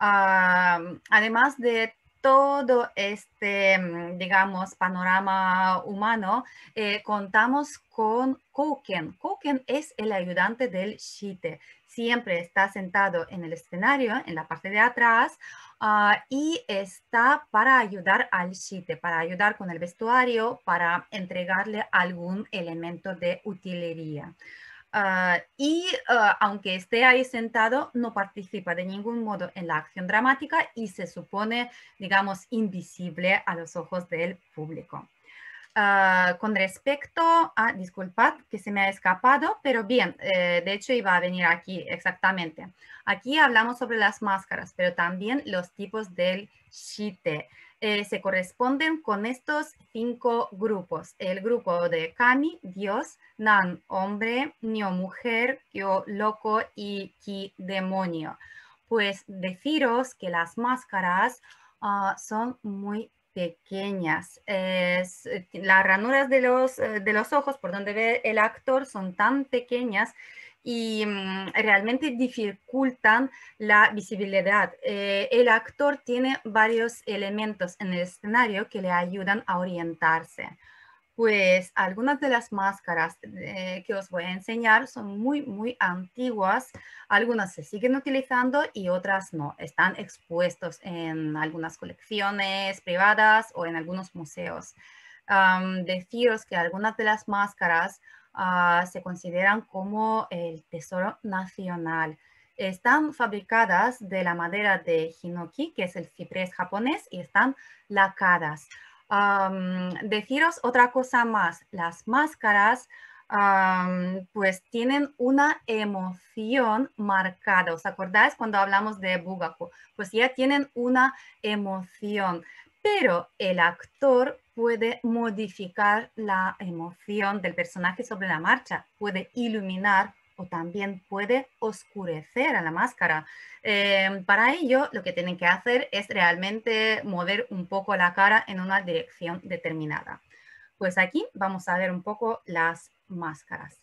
Ah, además de todo este, mm, digamos, panorama humano, eh, contamos con Koken. Koken es el ayudante del Shite. Siempre está sentado en el escenario, en la parte de atrás, Ah, y está para ayudar al chite, para ayudar con el vestuario, para entregarle algún elemento de utilería. Ah, y ah, aunque esté ahí sentado, no participa de ningún modo en la acción dramática y se supone, digamos, invisible a los ojos del público. Ah, con respecto a, disculpad que se me ha escapado, pero bien, eh, de hecho iba a venir aquí exactamente. Aquí hablamos sobre las máscaras, pero también los tipos del shite. Eh, se corresponden con estos cinco grupos. El grupo de Kami, Dios, Nan, hombre, Nio, mujer, yo loco y Ki, demonio. Pues deciros que las máscaras ah, son muy pequeñas. Eh, las ranuras de los, eh, de los ojos por donde ve el actor son tan pequeñas y mm, realmente dificultan la visibilidad. Eh, el actor tiene varios elementos en el escenario que le ayudan a orientarse pues algunas de las máscaras eh, que os voy a enseñar son muy, muy antiguas. Algunas se siguen utilizando y otras no. Están expuestos en algunas colecciones privadas o en algunos museos. deciros que algunas de las máscaras ah, se consideran como el tesoro nacional. Están fabricadas de la madera de hinoki, que es el ciprés japonés, y están lacadas deciros otra cosa más, las máscaras pues tienen una emoción marcada. ¿Os acordáis cuando hablamos de Bugaku? Pues ya tienen una emoción, pero el actor puede modificar la emoción del personaje sobre la marcha, puede iluminar también puede oscurecer a la máscara. Eh, para ello, lo que tienen que hacer es realmente mover un poco la cara en una dirección determinada. Pues aquí vamos a ver un poco las máscaras.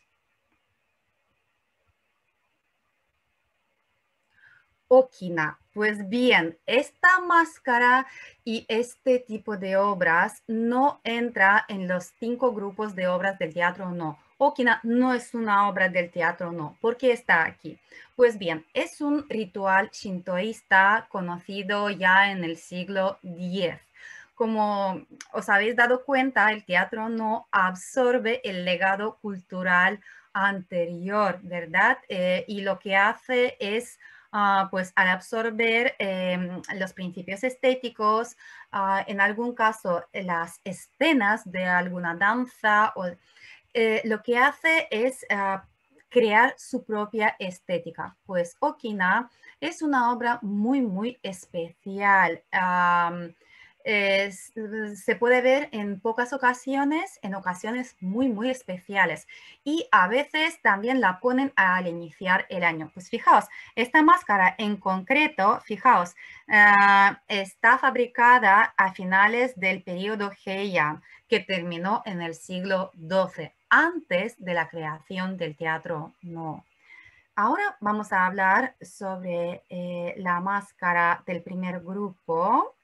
Okina. Pues bien, esta máscara y este tipo de obras no entra en los cinco grupos de obras del teatro, no. Okina no es una obra del teatro, no. ¿Por qué está aquí? Pues bien, es un ritual shintoísta conocido ya en el siglo X. Como os habéis dado cuenta, el teatro no absorbe el legado cultural anterior, ¿verdad? Eh, y lo que hace es ah, pues al absorber em, los principios estéticos, ah, en algún caso las escenas de alguna danza o eh, lo que hace es ah, crear su propia estética, pues Okina es una obra muy, muy especial. se puede ver en pocas ocasiones, en ocasiones muy, muy especiales. Y a veces también la ponen al iniciar el año. Pues fijaos, esta máscara en concreto, fijaos, ah, está fabricada a finales del periodo Heian, que terminó en el siglo XII antes de la creación del teatro no. Ahora vamos a hablar sobre eh, la máscara del primer grupo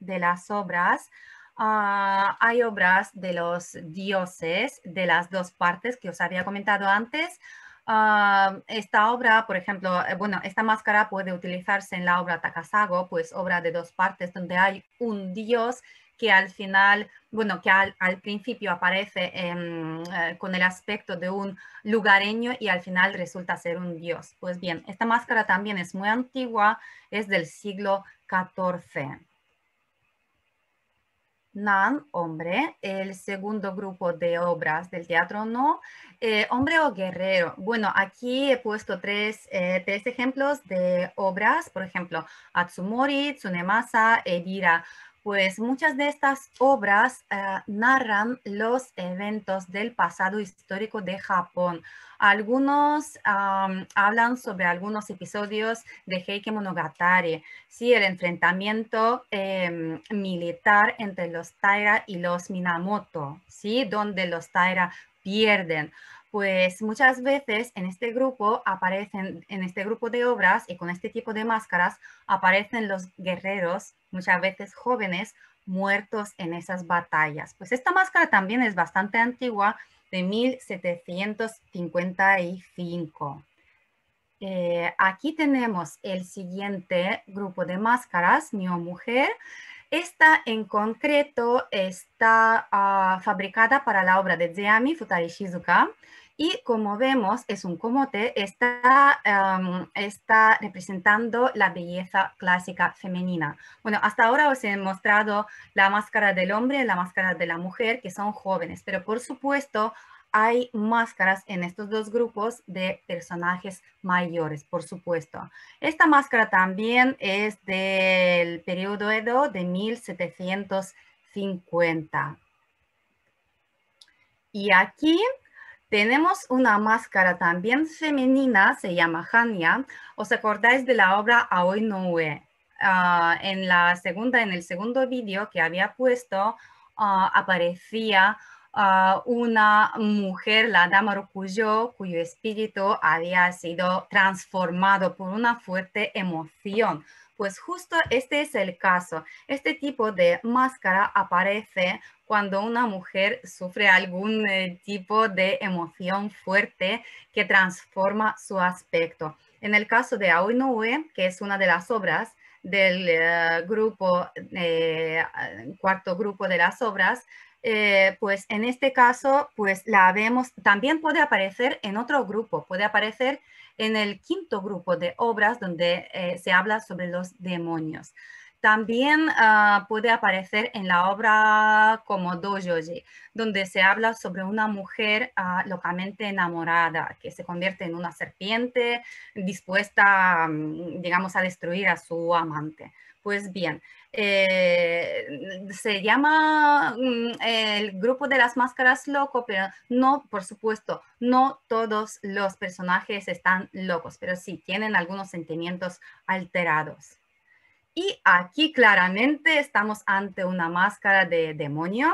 de las obras. Ah, hay obras de los dioses de las dos partes que os había comentado antes. Ah, esta obra, por ejemplo, eh, bueno, esta máscara puede utilizarse en la obra Takasago, pues obra de dos partes, donde hay un dios que al final, bueno, que al, principio aparece em, eh, con el aspecto de un lugareño y al final resulta ser un dios. Pues bien, esta máscara también es muy antigua, es del siglo XIV. Nan, hombre, el segundo grupo de obras del teatro no, eh, hombre o guerrero. Bueno, aquí he puesto tres, eh, ejemplos de obras, por ejemplo, Atsumori, Tsunemasa, Evira pues muchas de estas obras eh, narran los eventos del pasado histórico de Japón. Algunos hablan sobre algunos episodios de Heike Monogatari, sí, el enfrentamiento em, militar entre los Taira y los Minamoto, sí, donde los Taira pierden pues muchas veces en este grupo aparecen, en este grupo de obras y con este tipo de máscaras aparecen los guerreros, muchas veces jóvenes, muertos en esas batallas. Pues esta máscara también es bastante antigua, de 1755. Eh, aquí tenemos el siguiente grupo de máscaras, Mio Mujer. Esta en concreto está ah, fabricada para la obra de Zeami Futarishizuka Shizuka. Y como vemos, es un comote, está, em, está representando la belleza clásica femenina. Bueno, hasta ahora os he mostrado la máscara del hombre, y la máscara de la mujer, que son jóvenes, pero por supuesto hay máscaras en estos dos grupos de personajes mayores, por supuesto. Esta máscara también es del periodo Edo de 1750. Y aquí tenemos una máscara también femenina, se llama Hanya. ¿Os acordáis de la obra Aoi no Ue? Ah, en la segunda, en el segundo vídeo que había puesto, ah, aparecía ah, una mujer, la dama cuyo espíritu había sido transformado por una fuerte emoción. Pues justo este es el caso. Este tipo de máscara aparece cuando una mujer sufre algún eh, tipo de emoción fuerte que transforma su aspecto. En el caso de Aoi Ue, que es una de las obras del eh, grupo, eh, cuarto grupo de las obras, pues en este caso, pues la vemos, también puede aparecer en otro grupo, puede aparecer en el quinto grupo de obras donde eh, se habla sobre los demonios. También ah, puede aparecer en la obra como Dojoji, donde se habla sobre una mujer ah, locamente enamorada que se convierte en una serpiente dispuesta, mm, digamos, a destruir a su amante. Pues bien, eh, se llama mm, el grupo de las máscaras loco, pero no, por supuesto, no todos los personajes están locos, pero sí tienen algunos sentimientos alterados. Y aquí claramente estamos ante una máscara de demonio.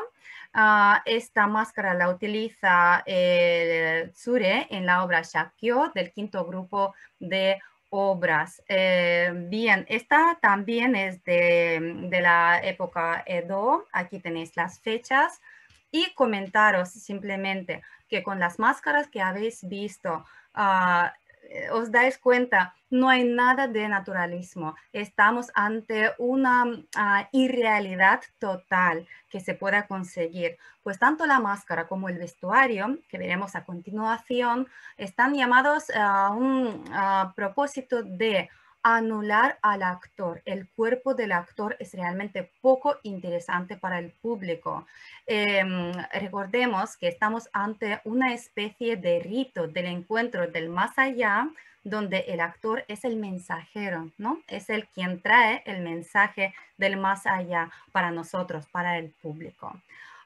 Ah, esta máscara la utiliza el Tsure en la obra Shakyo del quinto grupo de obras. Eh, bien, esta también es de, la época Edo. Aquí tenéis las fechas y comentaros simplemente que con las máscaras que habéis visto, ah, os dais cuenta, no hay nada de naturalismo. Estamos ante una ah, irrealidad total que se pueda conseguir. Pues tanto la máscara como el vestuario, que veremos a continuación, están llamados a un propósito de anular al actor. El cuerpo del actor es realmente poco interesante para el público. Em, recordemos que estamos ante una especie de rito del encuentro del más allá, donde el actor es el mensajero, ¿no? Es el quien trae el mensaje del más allá para nosotros, para el público.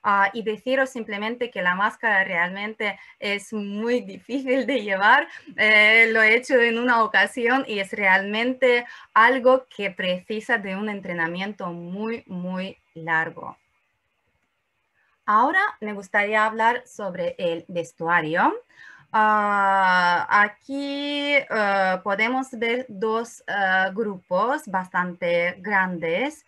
Ah, y deciros simplemente que la máscara realmente es muy difícil de llevar. Eh, lo he hecho en una ocasión y es realmente algo que precisa de un entrenamiento muy, muy largo. Ahora me gustaría hablar sobre el vestuario. Ah, aquí eh, podemos ver dos eh, grupos bastante grandes.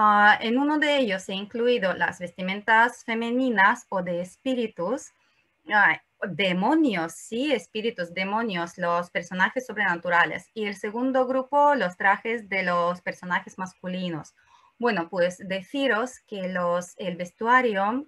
Ah, en uno de ellos he incluido las vestimentas femeninas o de espíritus, demonios, sí, espíritus, demonios, los personajes sobrenaturales. Y el segundo grupo, los trajes de los personajes masculinos. Bueno, pues deciros que el vestuario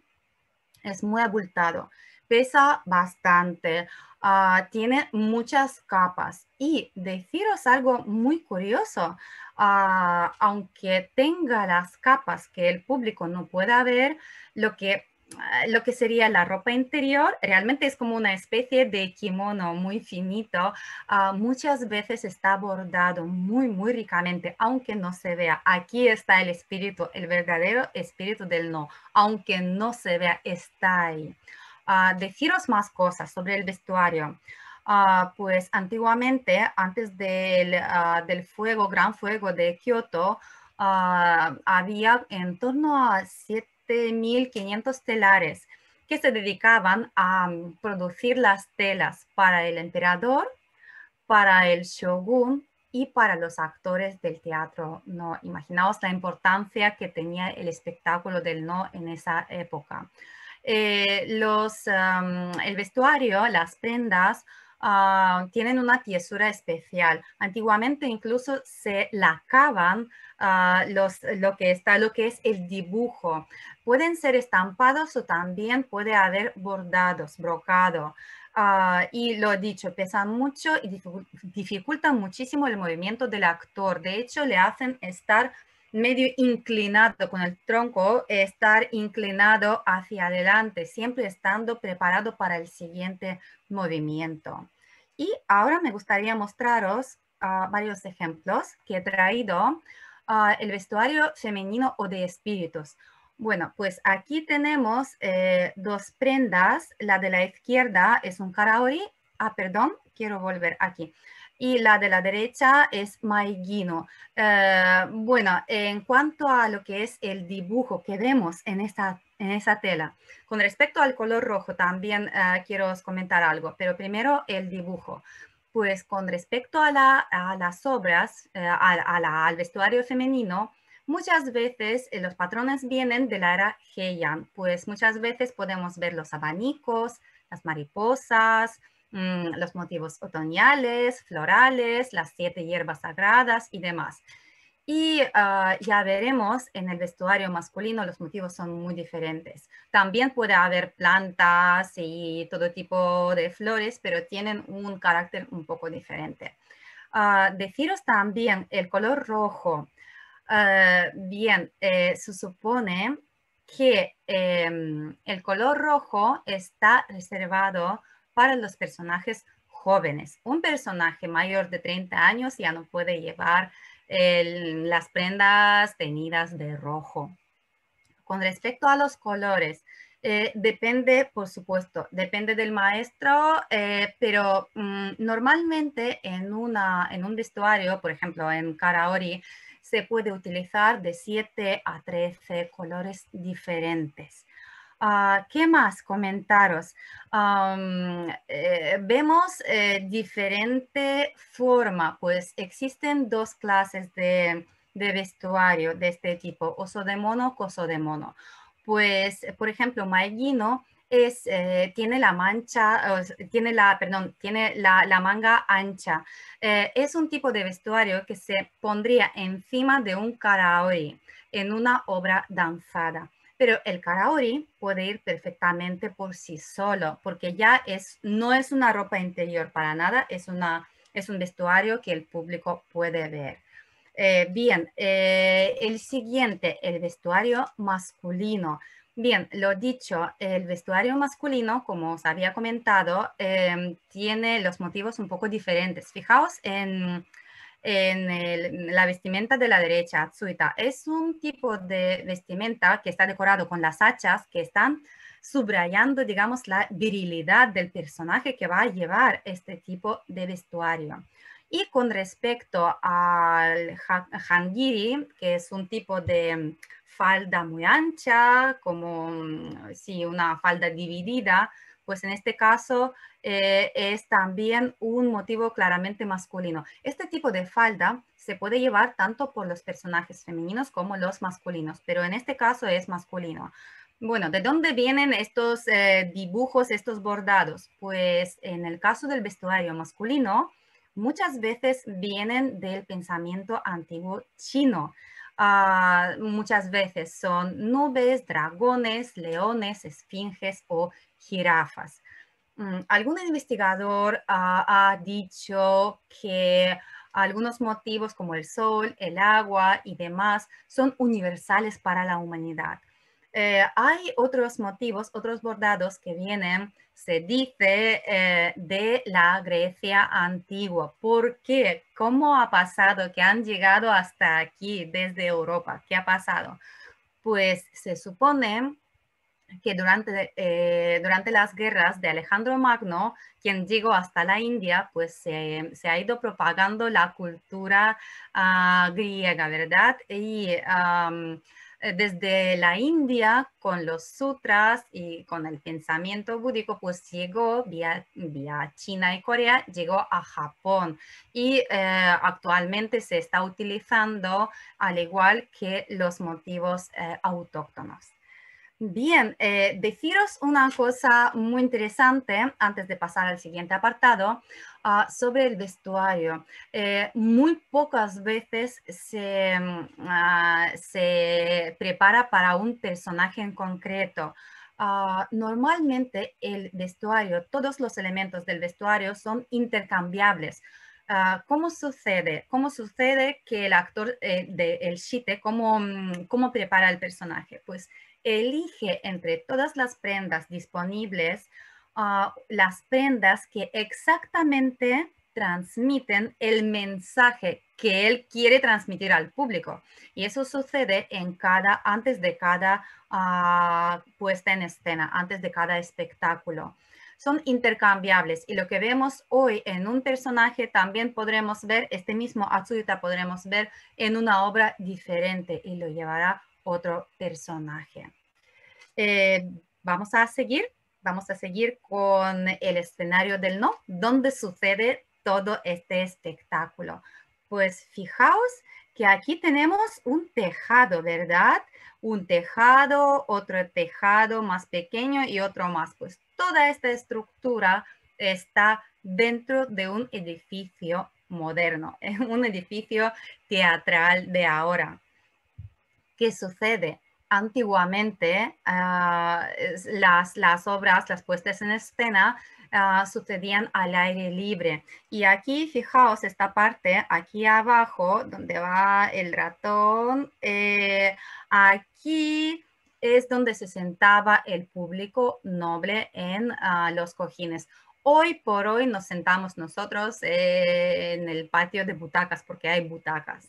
es muy abultado pesa bastante, ah, tiene muchas capas. Y deciros algo muy curioso, ah, aunque tenga las capas que el público no pueda ver, lo que ah, lo que sería la ropa interior, realmente es como una especie de kimono muy finito, muchas veces está bordado muy, muy ricamente, aunque no se vea. Aquí está el espíritu, el verdadero espíritu del no, aunque no se vea, está ahí deciros más cosas sobre el vestuario. Ah, pues antiguamente, antes ah, del, fuego, gran fuego de Kioto, ah, había en torno a 7.500 telares que se dedicaban a mm, producir las telas para el emperador, para el shogun y para los actores del teatro. No, imaginaos la importancia que tenía el espectáculo del no en esa época. Eh, los, el vestuario, las prendas, ah, tienen una tiesura especial. Antiguamente incluso se lacaban ah, los, lo, que está, lo que es el dibujo. Pueden ser estampados o también puede haber bordados, brocado. Ah, y lo dicho, pesan mucho y dificultan muchísimo el movimiento del actor. De hecho, le hacen estar medio inclinado con el tronco, estar inclinado hacia adelante, siempre estando preparado para el siguiente movimiento. Y ahora me gustaría mostraros ah, varios ejemplos que he traído. Ah, el vestuario femenino o de espíritus. Bueno, pues aquí tenemos eh, dos prendas. La de la izquierda es un karaori. Ah, perdón, quiero volver aquí y la de la derecha es Maigino. Eh, bueno, en cuanto a lo que es el dibujo que vemos en en esa tela, con respecto al color rojo también eh, quiero comentar algo, pero primero el dibujo. Pues con respecto a, las obras, eh, al vestuario femenino, Muchas veces los patrones vienen de la era Heian, pues muchas veces podemos ver los abanicos, las mariposas, Mm, los motivos otoñales, florales, las siete hierbas sagradas y demás. Y ah, ya veremos, en el vestuario masculino los motivos son muy diferentes. También puede haber plantas y todo tipo de flores, pero tienen un carácter un poco diferente. Ah, deciros también el color rojo. Ah, bien, eh, se supone que em, el color rojo está reservado para los personajes jóvenes. Un personaje mayor de 30 años ya no puede llevar las prendas tenidas de rojo. Con respecto a los colores, eh, depende, por supuesto, depende del maestro, eh, pero mm, normalmente en, una, en un vestuario, por ejemplo, en Karaori, se puede utilizar de 7 a 13 colores diferentes. Ah, ¿Qué más comentaros? Eh, vemos eh, diferente forma, pues existen dos clases de, vestuario de este tipo, oso de mono, coso de mono. Pues, por ejemplo, Maegino eh, tiene la mancha, tiene manga ancha. es un tipo de vestuario que se pondría encima de un karaori en una obra danzada pero el karaori puede ir perfectamente por sí solo, porque ya es, no es una ropa interior para nada, es, una, es un vestuario que el público puede ver. Eh, bien, eh, el siguiente, el vestuario masculino. Bien, lo dicho, el vestuario masculino, como os había comentado, em, tiene los motivos un poco diferentes. Fijaos en en, la vestimenta de la derecha, Atsuita, es un tipo de vestimenta que está decorado con las hachas que están subrayando, digamos, la virilidad del personaje que va a llevar este tipo de vestuario. Y con respecto al hangiri, que es un tipo de mm, falda muy ancha, como mm, sí, una falda dividida, pues en este caso eh, es también un motivo claramente masculino. Este tipo de falda se puede llevar tanto por los personajes femeninos como los masculinos, pero en este caso es masculino. Bueno, ¿de dónde vienen estos eh, dibujos, estos bordados? Pues en el caso del vestuario masculino, muchas veces vienen del pensamiento antiguo chino. Ah, muchas veces son nubes, dragones, leones, esfinges o jirafas. Mm, Algún investigador ha dicho que algunos motivos como el sol, el agua y demás son universales para la humanidad. Eh, hay otros motivos, otros bordados que vienen, se dice, eh, de la Grecia antigua. ¿Por qué? ¿Cómo ha pasado que han llegado hasta aquí desde Europa? ¿Qué ha pasado? Pues se supone que durante, eh, durante las guerras de Alejandro Magno, quien llegó hasta la India, pues se ha ido propagando la cultura ah, griega, ¿verdad? Y eh, desde la India, con los sutras y con el pensamiento búdico, pues llegó vía, vía China y Corea, llegó a Japón y eh, actualmente se está utilizando al igual que los motivos autóctonos. Bien, eh, deciros una cosa muy interesante antes de pasar al siguiente apartado ah, sobre el vestuario. Eh, muy pocas veces mm, ah, se, prepara para un personaje en concreto. Ah, normalmente el vestuario, todos los elementos del vestuario son intercambiables. ¿cómo sucede? ¿Cómo sucede que el actor eh, del Shite, ¿cómo, mm, cómo prepara el personaje? Pues elige entre todas las prendas disponibles ah, las prendas que exactamente transmiten el mensaje que él quiere transmitir al público. Y eso sucede en cada, antes de cada ah, puesta en escena, antes de cada espectáculo. Son intercambiables y lo que vemos hoy en un personaje también podremos ver, este mismo Azuita podremos ver en una obra diferente y lo llevará otro personaje. Eh, vamos a seguir, vamos a seguir con el escenario del no, donde sucede todo este espectáculo. Pues fijaos que aquí tenemos un tejado, ¿verdad? Un tejado, otro tejado más pequeño y otro más. Pues toda esta estructura está dentro de un edificio moderno, *laughs* un edificio teatral de ahora qué sucede. Antiguamente ah, las, las obras, las puestas en escena ah, sucedían al aire libre. Y aquí, fijaos, esta parte, aquí abajo, donde va el ratón, eh, aquí es donde se sentaba el público noble en ah, los cojines. Hoy por hoy nos sentamos nosotros eh, en el patio de butacas, porque hay butacas.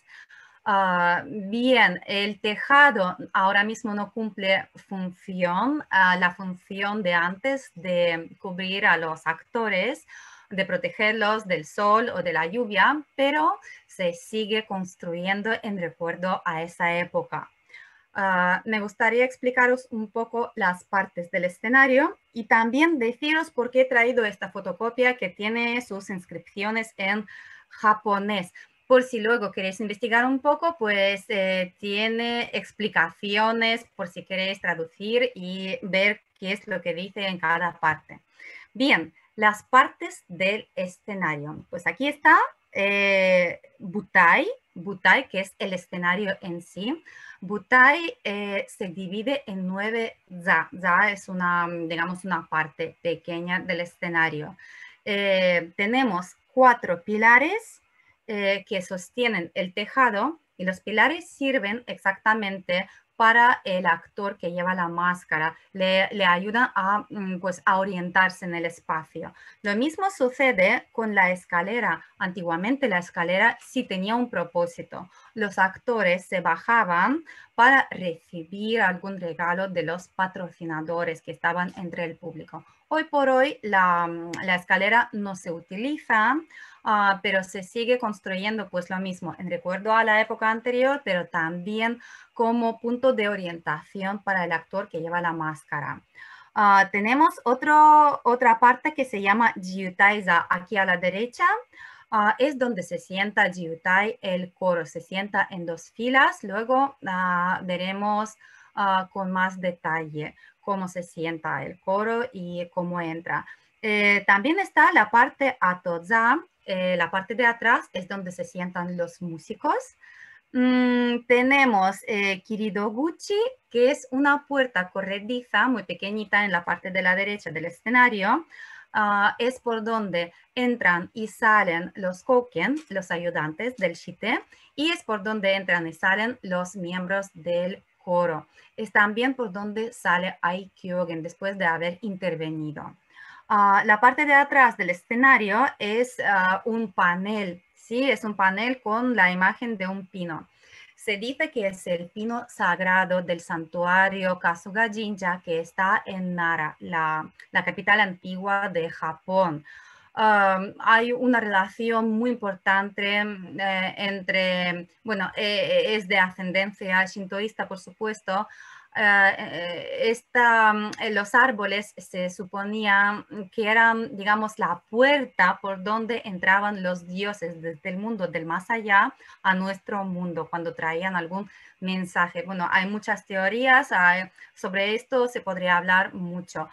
Ah, bien, el tejado ahora mismo no cumple función, ah, la función de antes de cubrir a los actores, de protegerlos del sol o de la lluvia, pero se sigue construyendo en recuerdo a esa época. Ah, me gustaría explicaros un poco las partes del escenario y también deciros por qué he traído esta fotocopia que tiene sus inscripciones en japonés, por si luego queréis investigar un poco, pues eh, tiene explicaciones por si queréis traducir y ver qué es lo que dice en cada parte. Bien, las partes del escenario. Pues aquí está eh, Butai, que es el escenario en sí. Butai eh, se divide en nueve za. Za es una, digamos, una parte pequeña del escenario. tenemos cuatro pilares eh, que sostienen el tejado y los pilares sirven exactamente para el actor que lleva la máscara, le, le ayuda a, mm, pues, a orientarse en el espacio. Lo mismo sucede con la escalera. Antiguamente la escalera sí tenía un propósito. Los actores se bajaban para recibir algún regalo de los patrocinadores que estaban entre el público. Hoy por hoy la, mm, escalera no se utiliza, ah, pero se sigue construyendo pues lo mismo en recuerdo a la época anterior, pero también como punto de orientación para el actor que lleva la máscara. Ah, tenemos otro, otra parte que se llama Jiutaiza aquí a la derecha. Ah, es donde se sienta Jiutai, el coro se sienta en dos filas, luego ah, veremos ah, con más detalle cómo se sienta el coro y cómo entra. Eh, también está la parte atoza, eh, la parte de atrás es donde se sientan los músicos. Mm, tenemos eh, Kiridoguchi, que es una puerta corrediza muy pequeñita en la parte de la derecha del escenario. Ah, es por donde entran y salen los koken, los ayudantes del shite, y es por donde entran y salen los miembros del coro. Es también por donde sale Aikyogen después de haber intervenido. Ah, la parte de atrás del escenario es ah, un panel, ¿sí? Es un panel con la imagen de un pino. Se dice que es el pino sagrado del santuario Kasuga-jinja que está en Nara, la, capital antigua de Japón. Um, hay una relación muy importante mm, eh, entre, bueno, eh, es de ascendencia shintoísta, por supuesto, eh, eh, mm, eh, los árboles se suponía mm, que eran, mm, digamos, la puerta por donde entraban los dioses desde el mundo del más allá a nuestro mundo cuando traían algún mensaje. Bueno, hay muchas teorías sobre esto, se podría hablar mucho.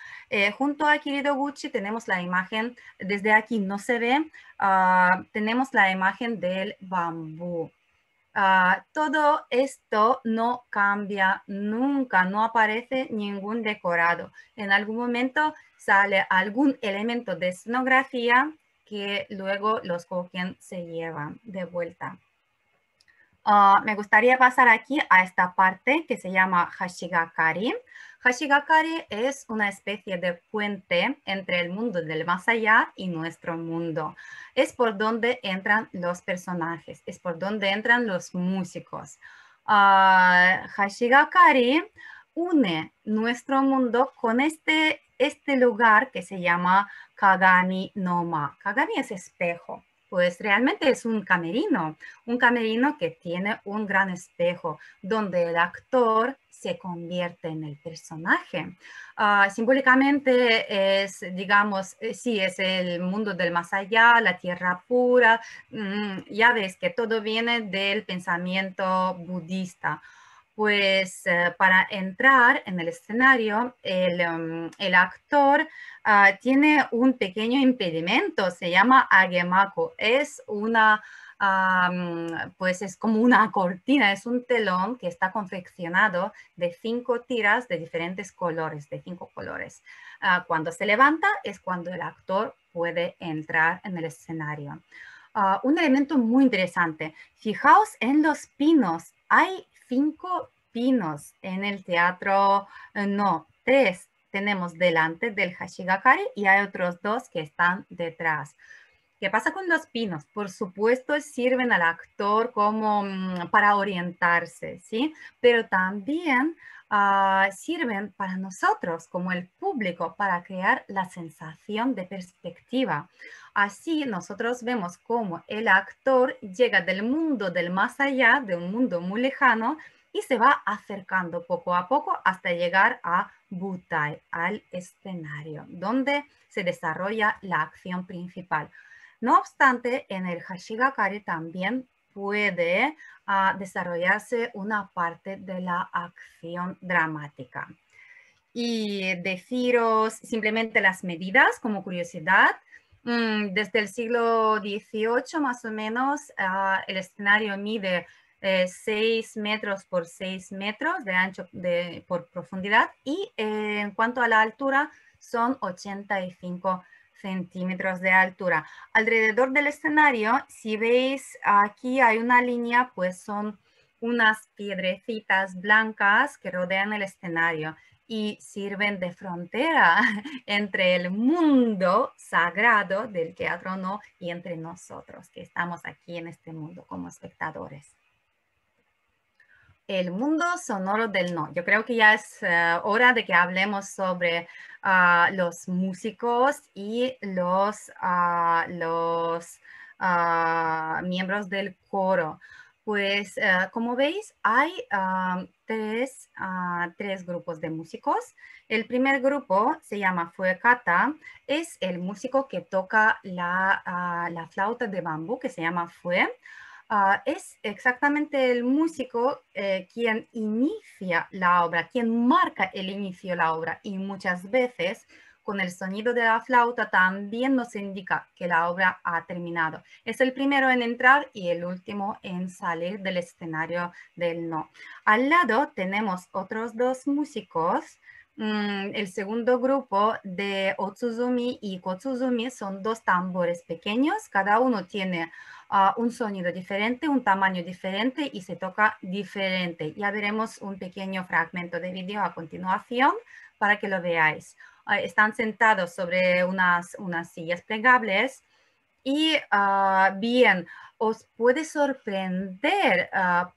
junto a Kirido Gucci tenemos la imagen, desde aquí no se ve, ah, tenemos la imagen del bambú. Ah, todo esto no cambia nunca, no aparece ningún decorado. En algún momento sale algún elemento de escenografía que luego los coquen se llevan de vuelta. Ah, me gustaría pasar aquí a esta parte que se llama Hashigakari. Hashigakari es una especie de puente entre el mundo del más allá y nuestro mundo. Es por donde entran los personajes, es por donde entran los músicos. Ah, Hashigakari une nuestro mundo con este, este lugar que se llama Kagami Noma. Kagami es espejo pues realmente es un camerino, un camerino que tiene un gran espejo donde el actor se convierte en el personaje. Ah, simbólicamente es, digamos, eh, sí, es el mundo del más allá, la tierra pura, mm, ya ves que todo viene del pensamiento budista pues eh, para entrar en el escenario, el, em, actor ah, tiene un pequeño impedimento, se llama agemaco. Es una, ah, mm, pues es como una *laughs* cortina, es un telón que está confeccionado de cinco tiras de diferentes colores, de cinco colores. Ah, cuando se levanta es cuando el actor puede entrar en el escenario. un elemento muy interesante. Fijaos en los pinos. Hay cinco pinos en el teatro, eh, no, tres tenemos delante del Hashigakari y hay otros dos que están detrás. ¿Qué pasa con los pinos? Por supuesto, sirven al actor como mm, para orientarse, ¿sí? Pero también Ah, sirven para nosotros como el público para crear la sensación de perspectiva. Así nosotros vemos cómo el actor llega del mundo del más allá, de un mundo muy lejano, y se va acercando poco a poco hasta llegar a Butai, al escenario, donde se desarrolla la acción principal. No obstante, en el Hashigakari también puede ah, desarrollarse una parte de la acción dramática. Y deciros simplemente las medidas como curiosidad. Mm, desde el siglo XVIII más o menos ah, el escenario mide 6 eh, metros por 6 metros de ancho por profundidad y eh, en cuanto a la altura son 85 metros centímetros de altura. Alrededor del escenario, si veis aquí hay una línea, pues son unas piedrecitas blancas que rodean el escenario y sirven de frontera *laughs* entre el mundo sagrado del teatro y entre nosotros que estamos aquí en este mundo como espectadores el mundo sonoro del no. Yo creo que ya es eh, hora de que hablemos sobre ah, los músicos y los, ah, los ah, miembros del coro. Pues eh, como veis, hay tres, tres, grupos de músicos. El primer grupo se llama Fuecata, es el músico que toca la, la flauta de bambú que se llama Fue. Ah, es exactamente el músico eh, quien inicia la obra, quien marca el inicio de la obra y muchas veces con el sonido de la flauta también nos indica que la obra ha terminado. Es el primero en entrar y el último en salir del escenario del no. Al lado tenemos otros dos músicos Mm, el segundo grupo de Otsuzumi y Kotsuzumi son dos tambores pequeños, cada uno tiene ah, un sonido diferente, un tamaño diferente y se toca diferente. Ya veremos un pequeño fragmento de vídeo a continuación para que lo veáis. Ah, están sentados sobre unas, unas sillas plegables y ah, bien, os puede sorprender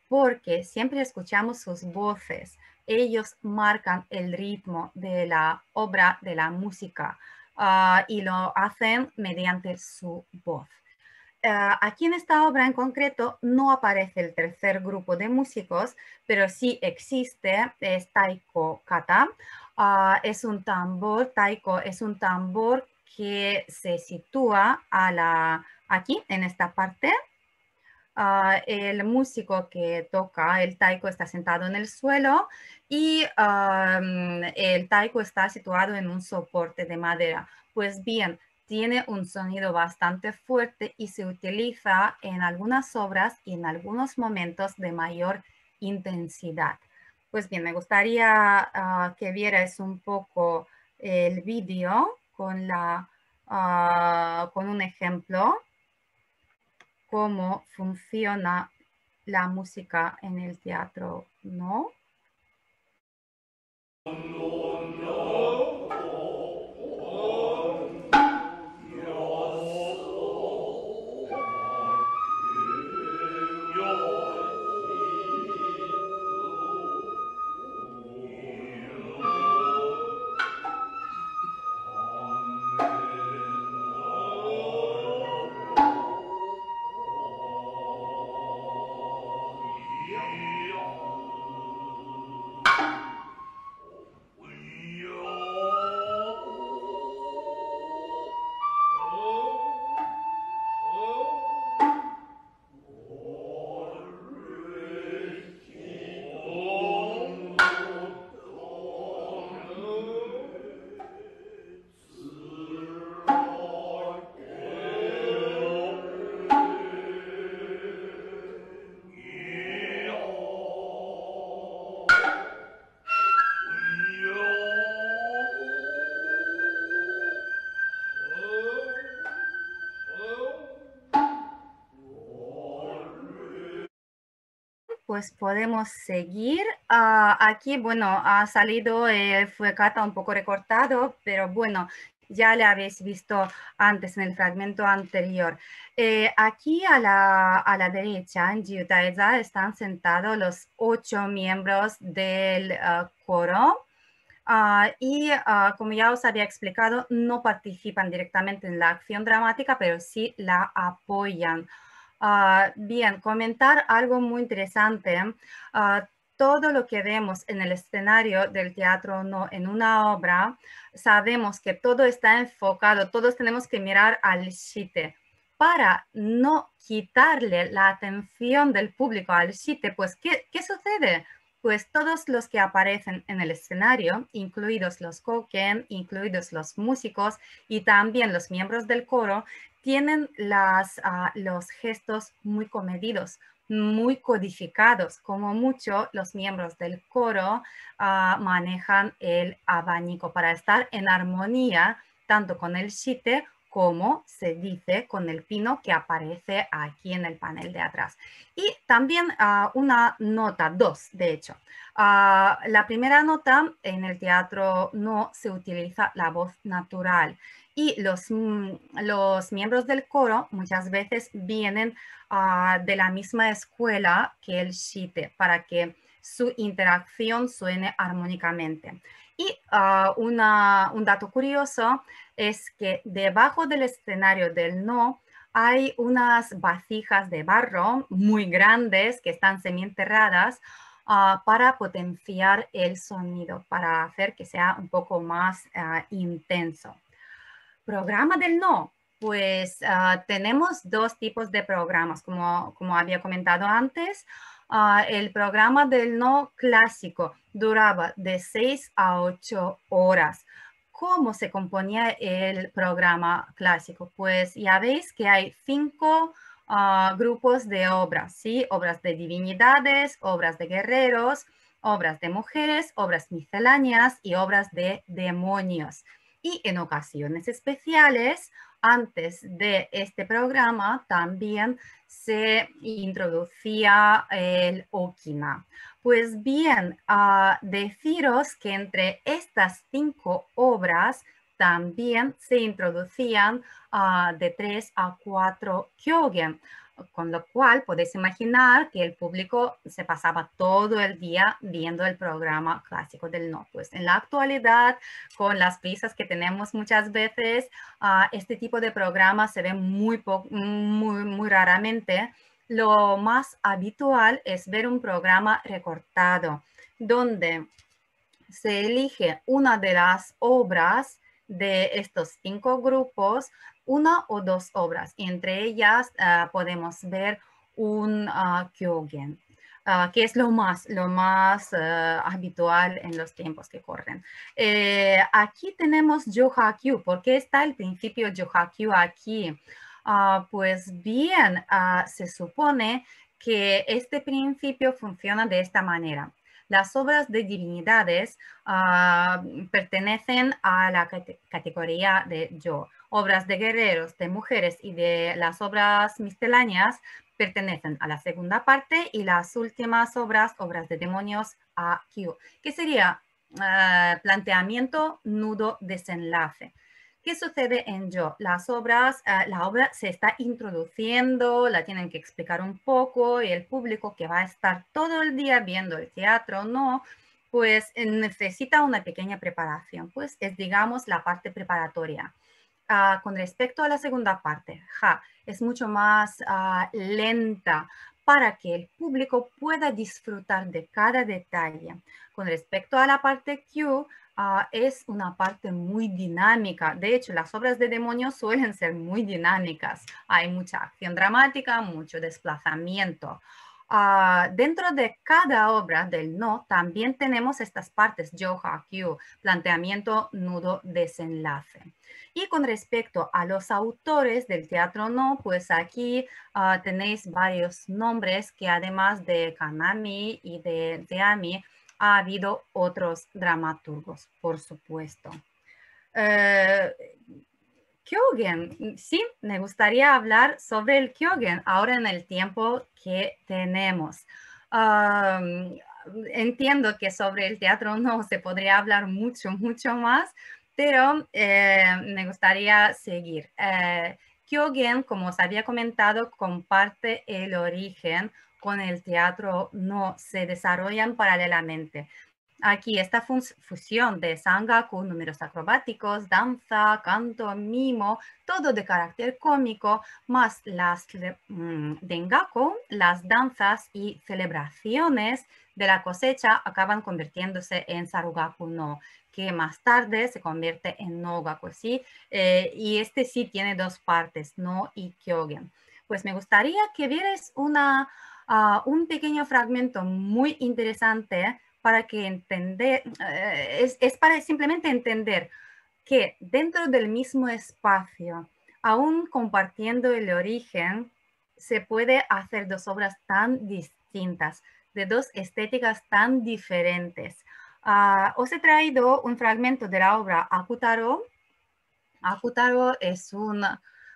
porque siempre escuchamos sus voces ellos marcan el ritmo de la obra, de la música, ah, y lo hacen mediante su voz. Ah, aquí en esta obra en concreto no aparece el tercer grupo de músicos, pero sí existe, es taiko kata. Ah, es un tambor, taiko es un tambor que se sitúa aquí en esta parte Ah, el músico que toca el taiko está sentado en el suelo y el taiko está situado en un soporte de madera. Pues bien, tiene un sonido bastante fuerte y se utiliza en algunas obras y en algunos momentos de mayor intensidad. Pues bien, me gustaría ah, que vierais un poco el vídeo con, ah, con un ejemplo cómo funciona la música en el teatro, ¿no? no, pues podemos seguir. Ah, aquí, bueno, ha salido, eh, fue cata un poco recortado, pero bueno, ya le habéis visto antes en el fragmento anterior. Eh, aquí a la, a la derecha, en Jiutaiza, están sentados los ocho miembros del ah, coro. Ah, y como ya os había explicado, no participan directamente en la acción dramática, pero sí la apoyan. Ah, bien, comentar algo muy interesante. Ah, todo lo que vemos en el escenario del teatro, no en una obra, sabemos que todo está enfocado, todos tenemos que mirar al chite. para no quitarle la atención del público al chite, pues ¿qué, ¿qué, sucede? Pues todos los que aparecen en el escenario, incluidos los coquen, incluidos los músicos y también los miembros del coro, tienen las, ah, los gestos muy comedidos, muy codificados, como mucho los miembros del coro ah, manejan el abanico para estar en armonía tanto con el shite como se dice con el pino que aparece aquí en el panel de atrás. Y también ah, una nota, dos de hecho. la primera nota en el teatro no se utiliza la voz natural y mm, los, miembros del coro muchas veces vienen ah, de la misma escuela que el shite para que su interacción suene armónicamente. Y ah, una, un dato curioso es que debajo del escenario del no hay unas vasijas de barro muy grandes que están semienterradas ah, para potenciar el sonido, para hacer que sea un poco más intenso. Programa del no. Pues ah, tenemos dos tipos de programas, como, como había comentado antes. Ah, el programa del no clásico duraba de seis a ocho horas. ¿Cómo se componía el programa clásico? Pues ya veis que hay cinco ah, grupos de obras, ¿sí? Obras de divinidades, obras de guerreros, obras de mujeres, obras misceláneas y obras de demonios y en ocasiones especiales, antes de este programa también se introducía el Okina. Pues bien, ah, deciros que entre estas cinco obras también se introducían ah, de tres a cuatro Kyogen con lo cual podéis imaginar que el público se pasaba todo el día viendo el programa clásico del No. Pues En la actualidad, con las prisas que tenemos muchas veces, ah, este tipo de programa se ve muy, muy, muy raramente. Lo más habitual es ver un programa recortado, donde se elige una de las obras de estos cinco grupos una o dos obras. Entre ellas ah, podemos ver un ah, Kyogen, ah, que es lo más, lo más eh, habitual en los tiempos que corren. Eh, aquí tenemos Yohakyu. ¿Por qué está el principio Yo-Ha-Kyu aquí? pues bien, se supone que este principio funciona de esta manera las obras de divinidades pertenecen a la categoría de yo obras de guerreros, de mujeres y de las obras misceláneas pertenecen a la segunda parte y las últimas obras, obras de demonios, a Q, que sería eh, planteamiento, nudo, desenlace. ¿Qué sucede en Yo? Las obras, eh, la obra se está introduciendo, la tienen que explicar un poco y el público que va a estar todo el día viendo el teatro, no, pues eh, necesita una pequeña preparación, pues es digamos la parte preparatoria. Ah, con respecto a la segunda parte, ja, es mucho más ah, lenta para que el público pueda disfrutar de cada detalle. Con respecto a la parte Q, ah, es una parte muy dinámica. De hecho, las obras de demonios suelen ser muy dinámicas. Hay mucha acción dramática, mucho desplazamiento. Ah, dentro de cada obra del no también tenemos estas partes, yo, que planteamiento, nudo, desenlace. Y con respecto a los autores del teatro no, pues aquí ah, tenéis varios nombres que además de Kanami y de Ami, ha habido otros dramaturgos, por supuesto. Eh, Kyogen. Sí, me gustaría hablar sobre el Kyogen ahora en el tiempo que tenemos. entiendo que sobre el teatro *laughs* no se podría hablar mucho, mucho más, pero eh, me gustaría seguir. Eh, Kyogen, como os había comentado, comparte el origen con el teatro, no se desarrollan paralelamente. Aquí esta fusión de sangaku, números acrobáticos, danza, canto, mimo, todo de carácter cómico, más las mm, dengaku, las danzas y celebraciones de la cosecha acaban convirtiéndose en sarugaku no, que más tarde se convierte en nogaku, ¿sí? Eh, y este sí tiene dos partes, no y kyogen. Pues me gustaría que vieres una, ah, un pequeño fragmento muy interesante para que entender, eh, es, para simplemente entender que dentro del mismo espacio, aún compartiendo el origen, se puede hacer dos obras tan distintas, de dos estéticas tan diferentes. Ah, os he traído un fragmento de la obra Akutaro. Akutaro es un,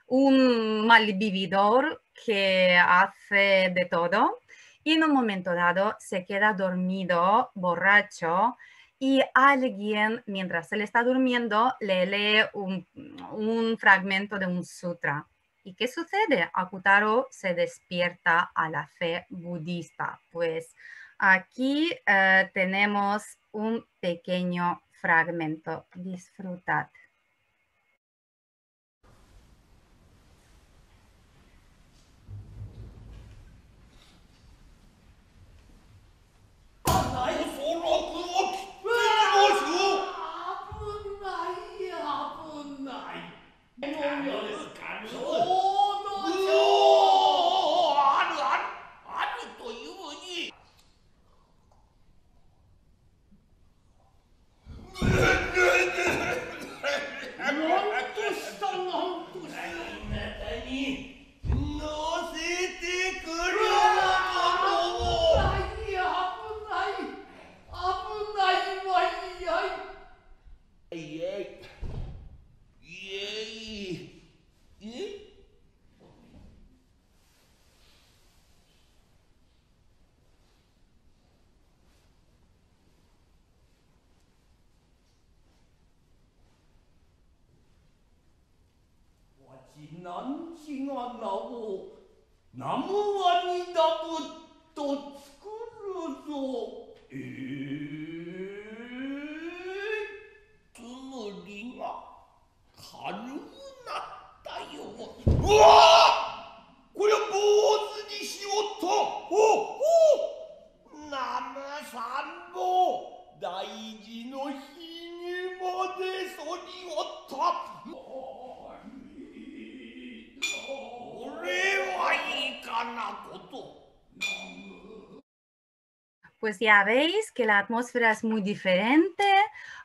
un malvividor que hace de todo y en un momento dado se queda dormido, borracho, y alguien, mientras él está durmiendo, le lee un, fragmento de un sutra. ¿Y qué sucede? Akutaro se despierta a la fe budista. Pues aquí eh, tenemos un pequeño fragmento. Disfrutad. 南市が名を南無阿弥陀仏と ya veis que la atmósfera es muy diferente.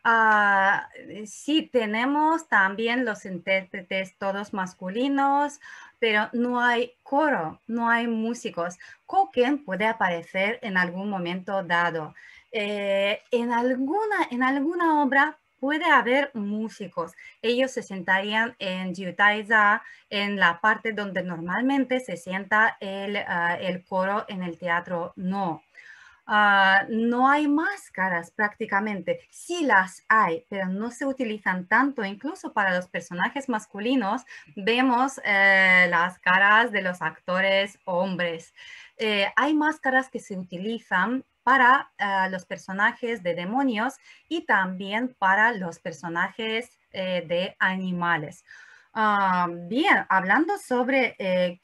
Ah, eh, sí tenemos también los intérpretes todos masculinos, pero no hay coro, no hay músicos. Koken puede aparecer en algún momento dado. Eh, en, alguna, en alguna obra puede haber músicos. Ellos se sentarían en Jiutaiza, en la parte donde normalmente se sienta el, ah, el coro en el teatro no. Ah, no hay máscaras prácticamente. Sí las hay, pero no se utilizan tanto. Incluso para los personajes masculinos vemos eh, las caras de los actores hombres. Eh, hay máscaras que se utilizan para ah, los personajes de demonios y también para los personajes eh, de animales. Ah, bien, hablando sobre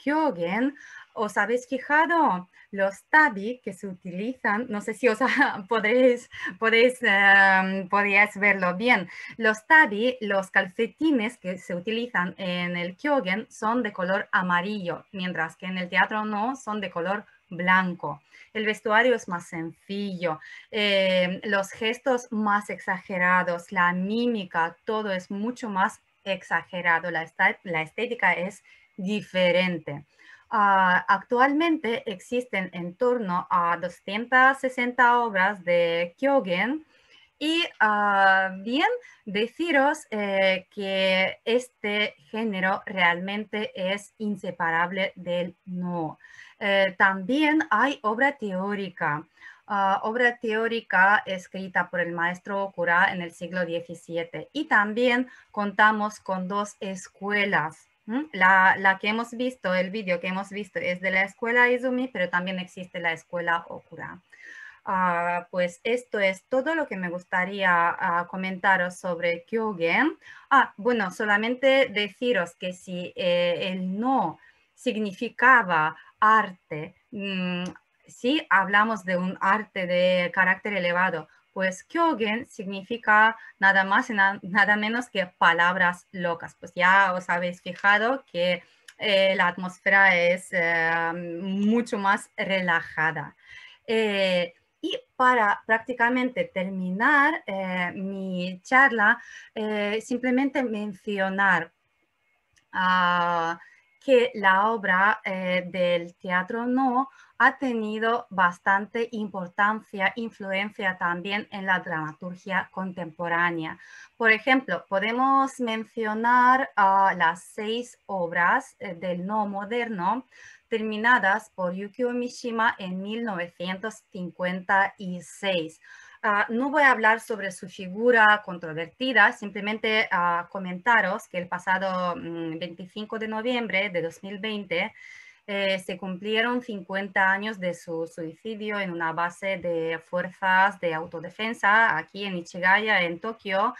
Kyogen, ¿Os habéis fijado los tabi que se utilizan? No sé si os *laughs* podréis, podéis, eh, verlo bien. Los tabi, los calcetines que se utilizan en el kyogen son de color amarillo, mientras que en el teatro no, son de color blanco. El vestuario es más sencillo, eh, los gestos más exagerados, la mímica, todo es mucho más exagerado, la estética es diferente. Ah, actualmente existen en torno a 260 obras de Kyogen y ah, bien deciros eh, que este género realmente es inseparable del no. Eh, también hay obra teórica. Ah, obra teórica escrita por el maestro Okura en el siglo XVII. Y también contamos con dos escuelas la, que hemos visto, el vídeo que hemos visto es de la escuela Izumi, pero también existe la escuela Okura. Ah, pues esto es todo lo que me gustaría ah, comentaros sobre Kyogen. Ah, bueno, solamente deciros que si eh, el no significaba arte, mm, si hablamos de un arte de carácter elevado, pues Kyogen significa nada más y nada menos que palabras locas. Pues ya os habéis fijado que eh, la atmósfera es em, mucho más relajada. Eh, y para prácticamente terminar eh, mi charla, simplemente mencionar a... Ah, que la obra eh, del teatro no ha tenido bastante importancia, influencia también en la dramaturgia contemporánea. Por ejemplo, podemos mencionar ah, las seis obras eh, del no moderno terminadas por Yukio Mishima en 1956 Ah, no voy a hablar sobre su figura controvertida, simplemente ah, comentaros que el pasado 25 mm, de noviembre de 2020 eh, se cumplieron 50 años de su suicidio en una base de fuerzas de autodefensa aquí en Ichigaya, en Tokio,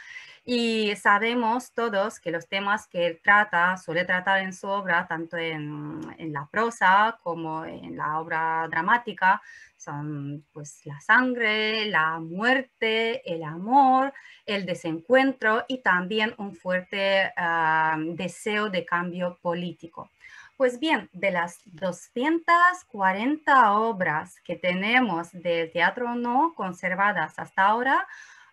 y sabemos todos que los temas que él trata, suele tratar en su obra, tanto en, en la prosa como en la obra dramática, son pues la sangre, la muerte, el amor, el desencuentro y también un fuerte ah, deseo de cambio político. Pues bien, de las 240 obras que tenemos del teatro no conservadas hasta ahora,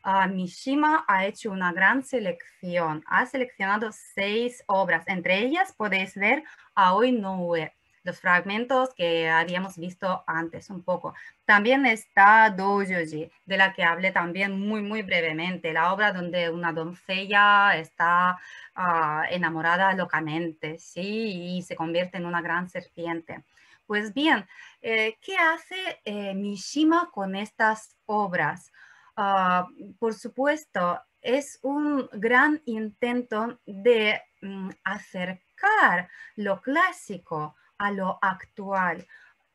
ah, Mishima ha hecho una gran selección. Ha seleccionado seis obras. Entre ellas podéis ver Aoi Ue los fragmentos que habíamos visto antes un poco. También está Dojoji, de la que hablé también muy, muy brevemente, la obra donde una doncella está ah, enamorada locamente, ¿sí? Y se convierte en una gran serpiente. Pues bien, eh, ¿qué hace eh, Mishima con estas obras? Ah, por supuesto, es un gran intento de mm, acercar lo clásico a lo actual.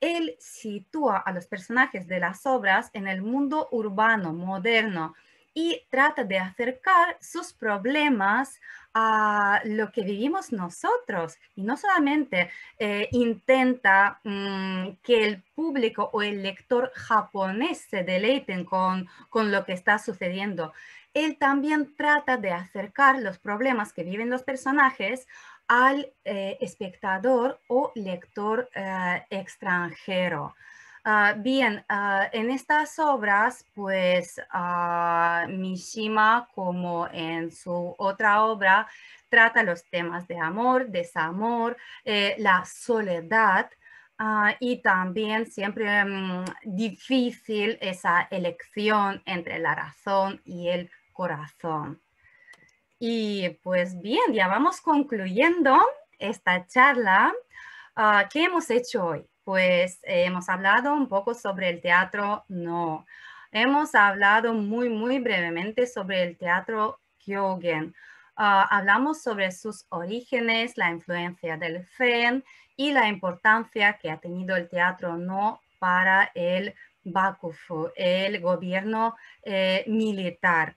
Él sitúa a los personajes de las obras en el mundo urbano, moderno, y trata de acercar sus problemas a lo que vivimos nosotros. Y no solamente eh, intenta mm, que el público o el lector japonés se deleiten con, con lo que está sucediendo, él también trata de acercar los problemas que viven los personajes al eh, espectador o lector eh, extranjero. Ah, bien, ah, en estas obras, pues ah, Mishima, como en su otra obra, trata los temas de amor, desamor, eh, la soledad y también siempre mm, difícil esa elección entre la razón y el corazón. Y pues bien, ya vamos concluyendo esta charla ah, ¿qué hemos hecho hoy. Pues eh, hemos hablado un poco sobre el teatro no. Hemos hablado muy, muy brevemente sobre el teatro Kyogen. Ah, hablamos sobre sus orígenes, la influencia del Fen y la importancia que ha tenido el teatro no para el Bakufu, el gobierno eh, militar.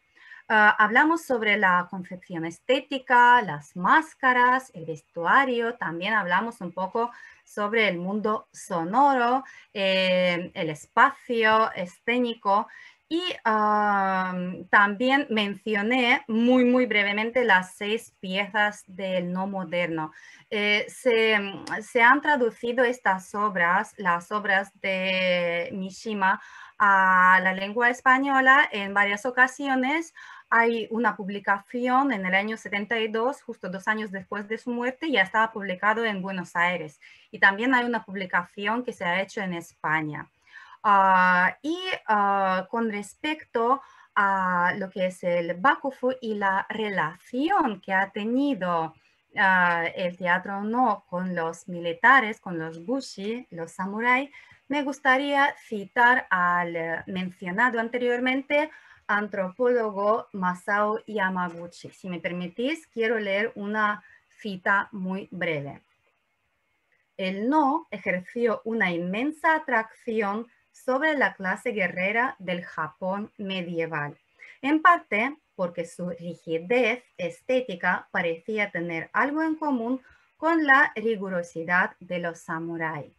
Ah, hablamos sobre la concepción estética, las máscaras, el vestuario, también hablamos un poco sobre el mundo sonoro, eh, el espacio escénico y ah, también mencioné muy, muy brevemente las seis piezas del no moderno. Eh, se, han traducido estas obras, las obras de Mishima, a la lengua española en varias ocasiones, hay una publicación en el año 72, justo dos años después de su muerte, ya estaba publicado en Buenos Aires. Y también hay una publicación que se ha hecho en España. Ah, y ah, con respecto a lo que es el Bakufu y la relación que ha tenido ah, el teatro no con los militares, con los bushi, los samuráis, me gustaría citar al eh, mencionado anteriormente antropólogo Masao Yamaguchi. Si me permitís, quiero leer una cita muy breve. El no ejerció una inmensa atracción sobre la clase guerrera del Japón medieval, en parte porque su rigidez estética parecía tener algo en común con la rigurosidad de los samuráis.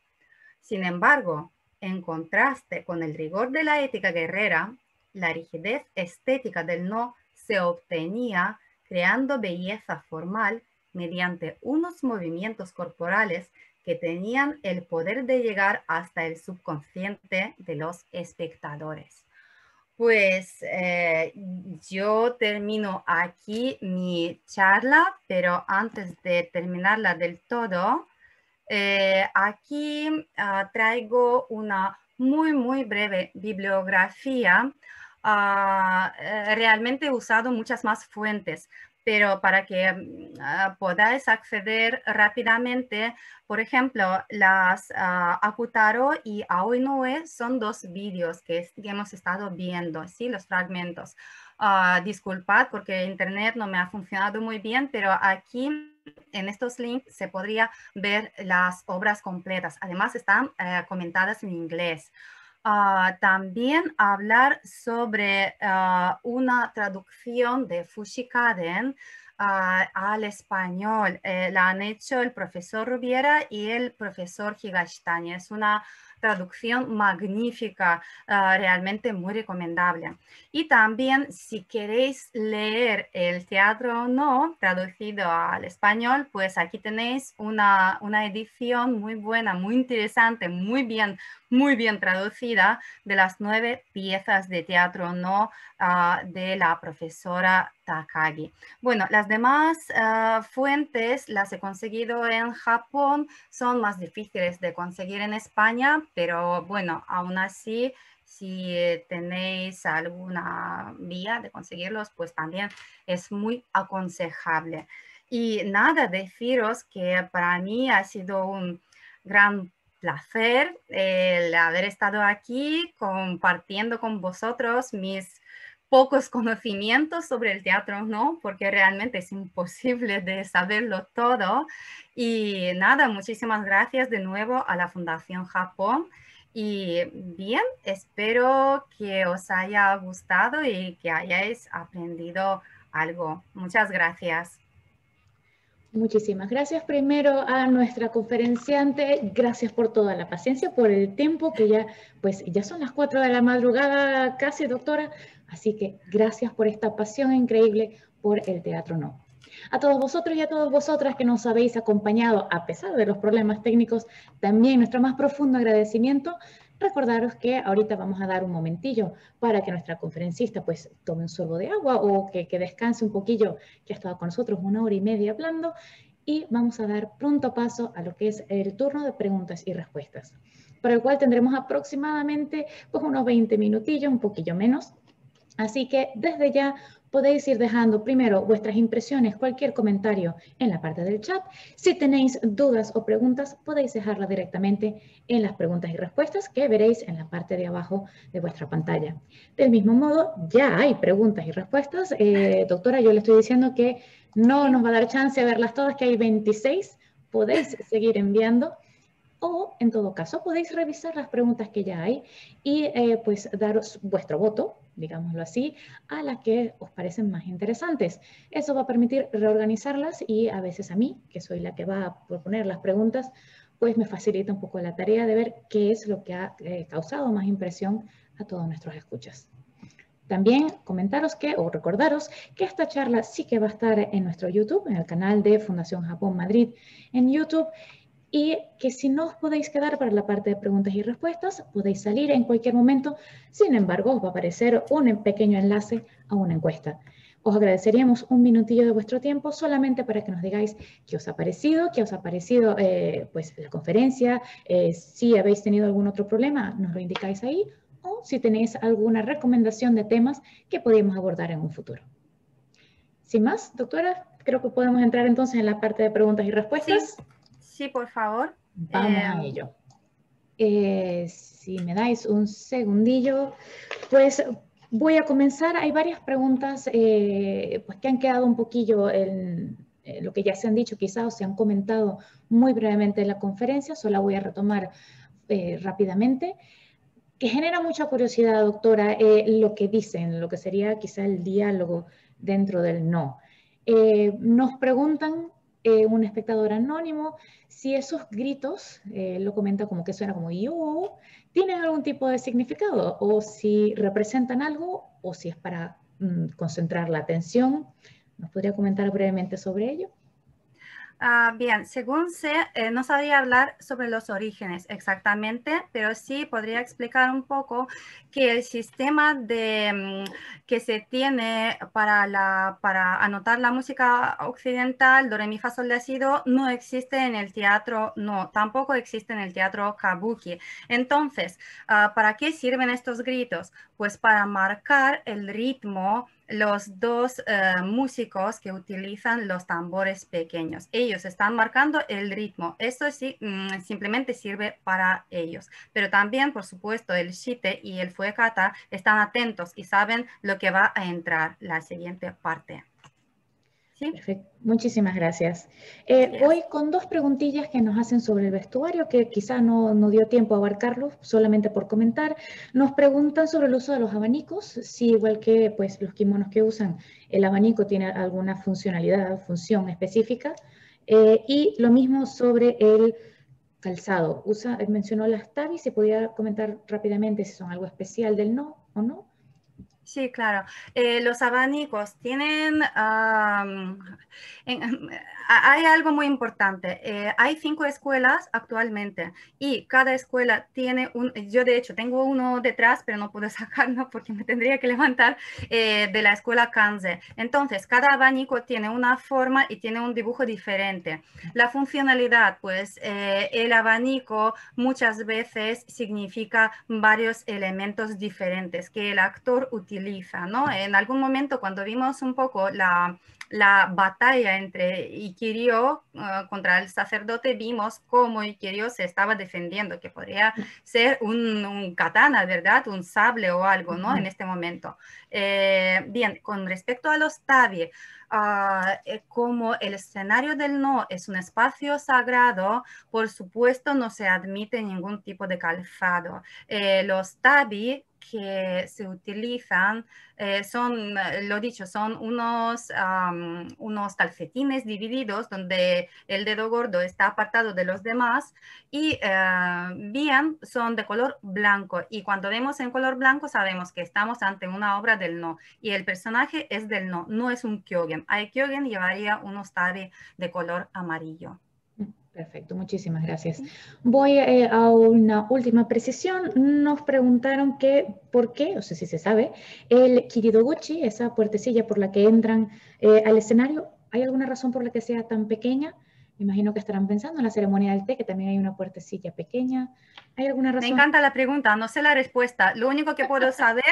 Sin embargo, en contraste con el rigor de la ética guerrera, la rigidez estética del no se obtenía creando belleza formal mediante unos movimientos corporales que tenían el poder de llegar hasta el subconsciente de los espectadores. Pues eh, yo termino aquí mi charla, pero antes de terminarla del todo, eh, aquí ah, traigo una muy, muy breve bibliografía Ah, eh, realmente he usado muchas más fuentes, pero para que mm, ah, podáis acceder rápidamente, por ejemplo, las Akutaro ah, y Aoinoe son dos vídeos que, hemos estado viendo, ¿sí? los fragmentos. disculpad porque internet no me ha funcionado muy bien, pero aquí en estos links se podría ver las obras completas. Además están eh, comentadas en inglés también hablar sobre ah, una traducción de Fushikaden ah, al español. Eh, la han hecho el profesor Rubiera y el profesor Higashitani. Es una traducción magnífica, ah, realmente muy recomendable. Y también si queréis leer El Teatro No, traducido al español, pues aquí tenéis una, una edición muy buena, muy interesante, muy bien, muy bien traducida de las nueve piezas de Teatro No ah, de la profesora Takagi. Bueno, las demás ah, fuentes las he conseguido en Japón, son más difíciles de conseguir en España, pero bueno, aún así, si eh, tenéis alguna vía de conseguirlos, pues también es muy aconsejable. Y nada, deciros que para mí ha sido un gran placer eh, el haber estado aquí compartiendo con vosotros mis pocos conocimientos sobre el teatro, ¿no? Porque realmente es imposible de saberlo todo. Y nada, muchísimas gracias de nuevo a la Fundación Japón. Y bien, espero que os haya gustado y que hayáis aprendido algo. Muchas gracias. Muchísimas gracias primero a nuestra conferenciante, gracias por toda la paciencia, por el tiempo que ya, pues ya son las 4 de la madrugada casi, doctora, Así que gracias por esta pasión increíble por el Teatro No. A todos vosotros y a todas vosotras que nos habéis acompañado a pesar de los problemas técnicos, también nuestro más profundo agradecimiento. Recordaros que ahorita vamos a dar un momentillo para que nuestra conferencista pues tome un sorbo de agua o que, que descanse un poquillo, que ha estado con nosotros una hora y media hablando y vamos a dar pronto paso a lo que es el turno de preguntas y respuestas, para el cual tendremos aproximadamente pues unos 20 minutillos, un poquillo menos, Así que desde ya podéis ir dejando primero vuestras impresiones, cualquier comentario en la parte del chat. Si tenéis dudas o preguntas, podéis dejarlas directamente en las preguntas y respuestas que veréis en la parte de abajo de vuestra pantalla. Del mismo modo, ya hay preguntas y respuestas. Eh, doctora, yo le estoy diciendo que no nos va a dar chance a verlas todas, que hay 26. Podéis seguir enviando o en todo caso podéis revisar las preguntas que ya hay y eh, pues daros vuestro voto, digámoslo así, a las que os parecen más interesantes. Eso va a permitir reorganizarlas y a veces a mí, que soy la que va a proponer las preguntas, pues me facilita un poco la tarea de ver qué es lo que ha eh, causado más impresión a todos nuestros escuchas. También comentaros que, o recordaros que esta charla sí que va a estar en nuestro YouTube, en el canal de Fundación Japón Madrid en YouTube y que si no os podéis quedar para la parte de preguntas y respuestas, podéis salir en cualquier momento. Sin embargo, os va a aparecer un pequeño enlace a una encuesta. Os agradeceríamos un minutillo de vuestro tiempo solamente para que nos digáis qué os ha parecido, qué os ha parecido eh, pues, la conferencia, eh, si habéis tenido algún otro problema, nos lo indicáis ahí o si tenéis alguna recomendación de temas que podemos abordar en un futuro. Sin más, doctora, creo que podemos entrar entonces en la parte de preguntas y respuestas. Sí, por favor. Vamos a em, ello. Eh, si me dais un segundillo, pues voy a comenzar. Hay varias preguntas eh, pues que han quedado un poquillo en, eh, lo que ya se han dicho quizás o se han comentado muy brevemente en la conferencia, solo voy a retomar rápidamente. Que genera mucha curiosidad, doctora, lo que dicen, lo que sería quizás el diálogo dentro del no. nos preguntan eh, un espectador anónimo, si esos gritos, eh, lo comenta como que suena como yo, tienen algún tipo de significado o si representan algo o si es para mm, concentrar la atención. ¿Nos podría comentar brevemente sobre ello? Ah, bien, según sé, eh, no sabría hablar sobre los orígenes exactamente, pero sí podría explicar un poco que el sistema de, mm, que se tiene para, anotar la música occidental, do, re, mi, fa, sol, la, si, do, no existe en el teatro, no, tampoco existe en el teatro kabuki. Entonces, ah, ¿para qué sirven estos gritos? Pues para marcar el ritmo los dos eh, músicos que utilizan los tambores pequeños. Ellos están marcando el ritmo. Esto sí, mm, simplemente sirve para ellos. Pero también, por supuesto, el shite y el fuecata están atentos y saben lo que va a entrar la siguiente parte. Perfecto. Muchísimas gracias. Hoy eh, con dos preguntillas que nos hacen sobre el vestuario, que quizá no, no dio tiempo a abarcarlos, solamente por comentar. Nos preguntan sobre el uso de los abanicos, si igual que pues, los kimonos que usan, el abanico tiene alguna funcionalidad, función específica. Eh, y lo mismo sobre el calzado. Usa, eh, mencionó las tabis, ¿Se podía comentar rápidamente si son algo especial del no o no. Sí, claro. Eh, los abanicos tienen, *laughs* hay algo muy importante. Eh, hay cinco escuelas actualmente y cada escuela tiene un, yo de hecho tengo uno detrás, pero no puedo *laughs* sacarlo porque me tendría que levantar eh, de la escuela Kanze. Entonces, cada abanico tiene una forma y tiene un dibujo diferente. La funcionalidad, pues el abanico muchas veces significa varios elementos diferentes que el actor utiliza ¿no? En algún momento cuando vimos un poco la, la batalla entre Ikirio ah, contra el sacerdote, vimos cómo Ikirio se estaba defendiendo, que podría ser un, katana, ¿verdad? Un sable o algo, ¿no? En este momento. Eh, bien, con respecto a los tabi, ah, eh, como el escenario del no es un espacio sagrado, por supuesto no se admite ningún tipo de calzado. Eh, los tabi que se utilizan eh, son, eh, lo dicho, son unos, unos calcetines divididos donde el dedo gordo está apartado de los demás y eh, bien son de color blanco. Y cuando vemos en color blanco sabemos que estamos ante una obra del no y el personaje es del no, no es un kyogen. Hay kyogen llevaría unos tabi de color amarillo. Perfecto, muchísimas gracias. Voy eh, a una última precisión. Nos preguntaron que por qué, o sé si se sabe, el Kiridoguchi, esa puertecilla por la que entran eh, al escenario, ¿hay alguna razón por la que sea tan pequeña? Imagino que estarán pensando en la ceremonia del té, que también hay una puertecilla pequeña. ¿Hay alguna razón? Me encanta la pregunta, no sé la respuesta. Lo único que puedo saber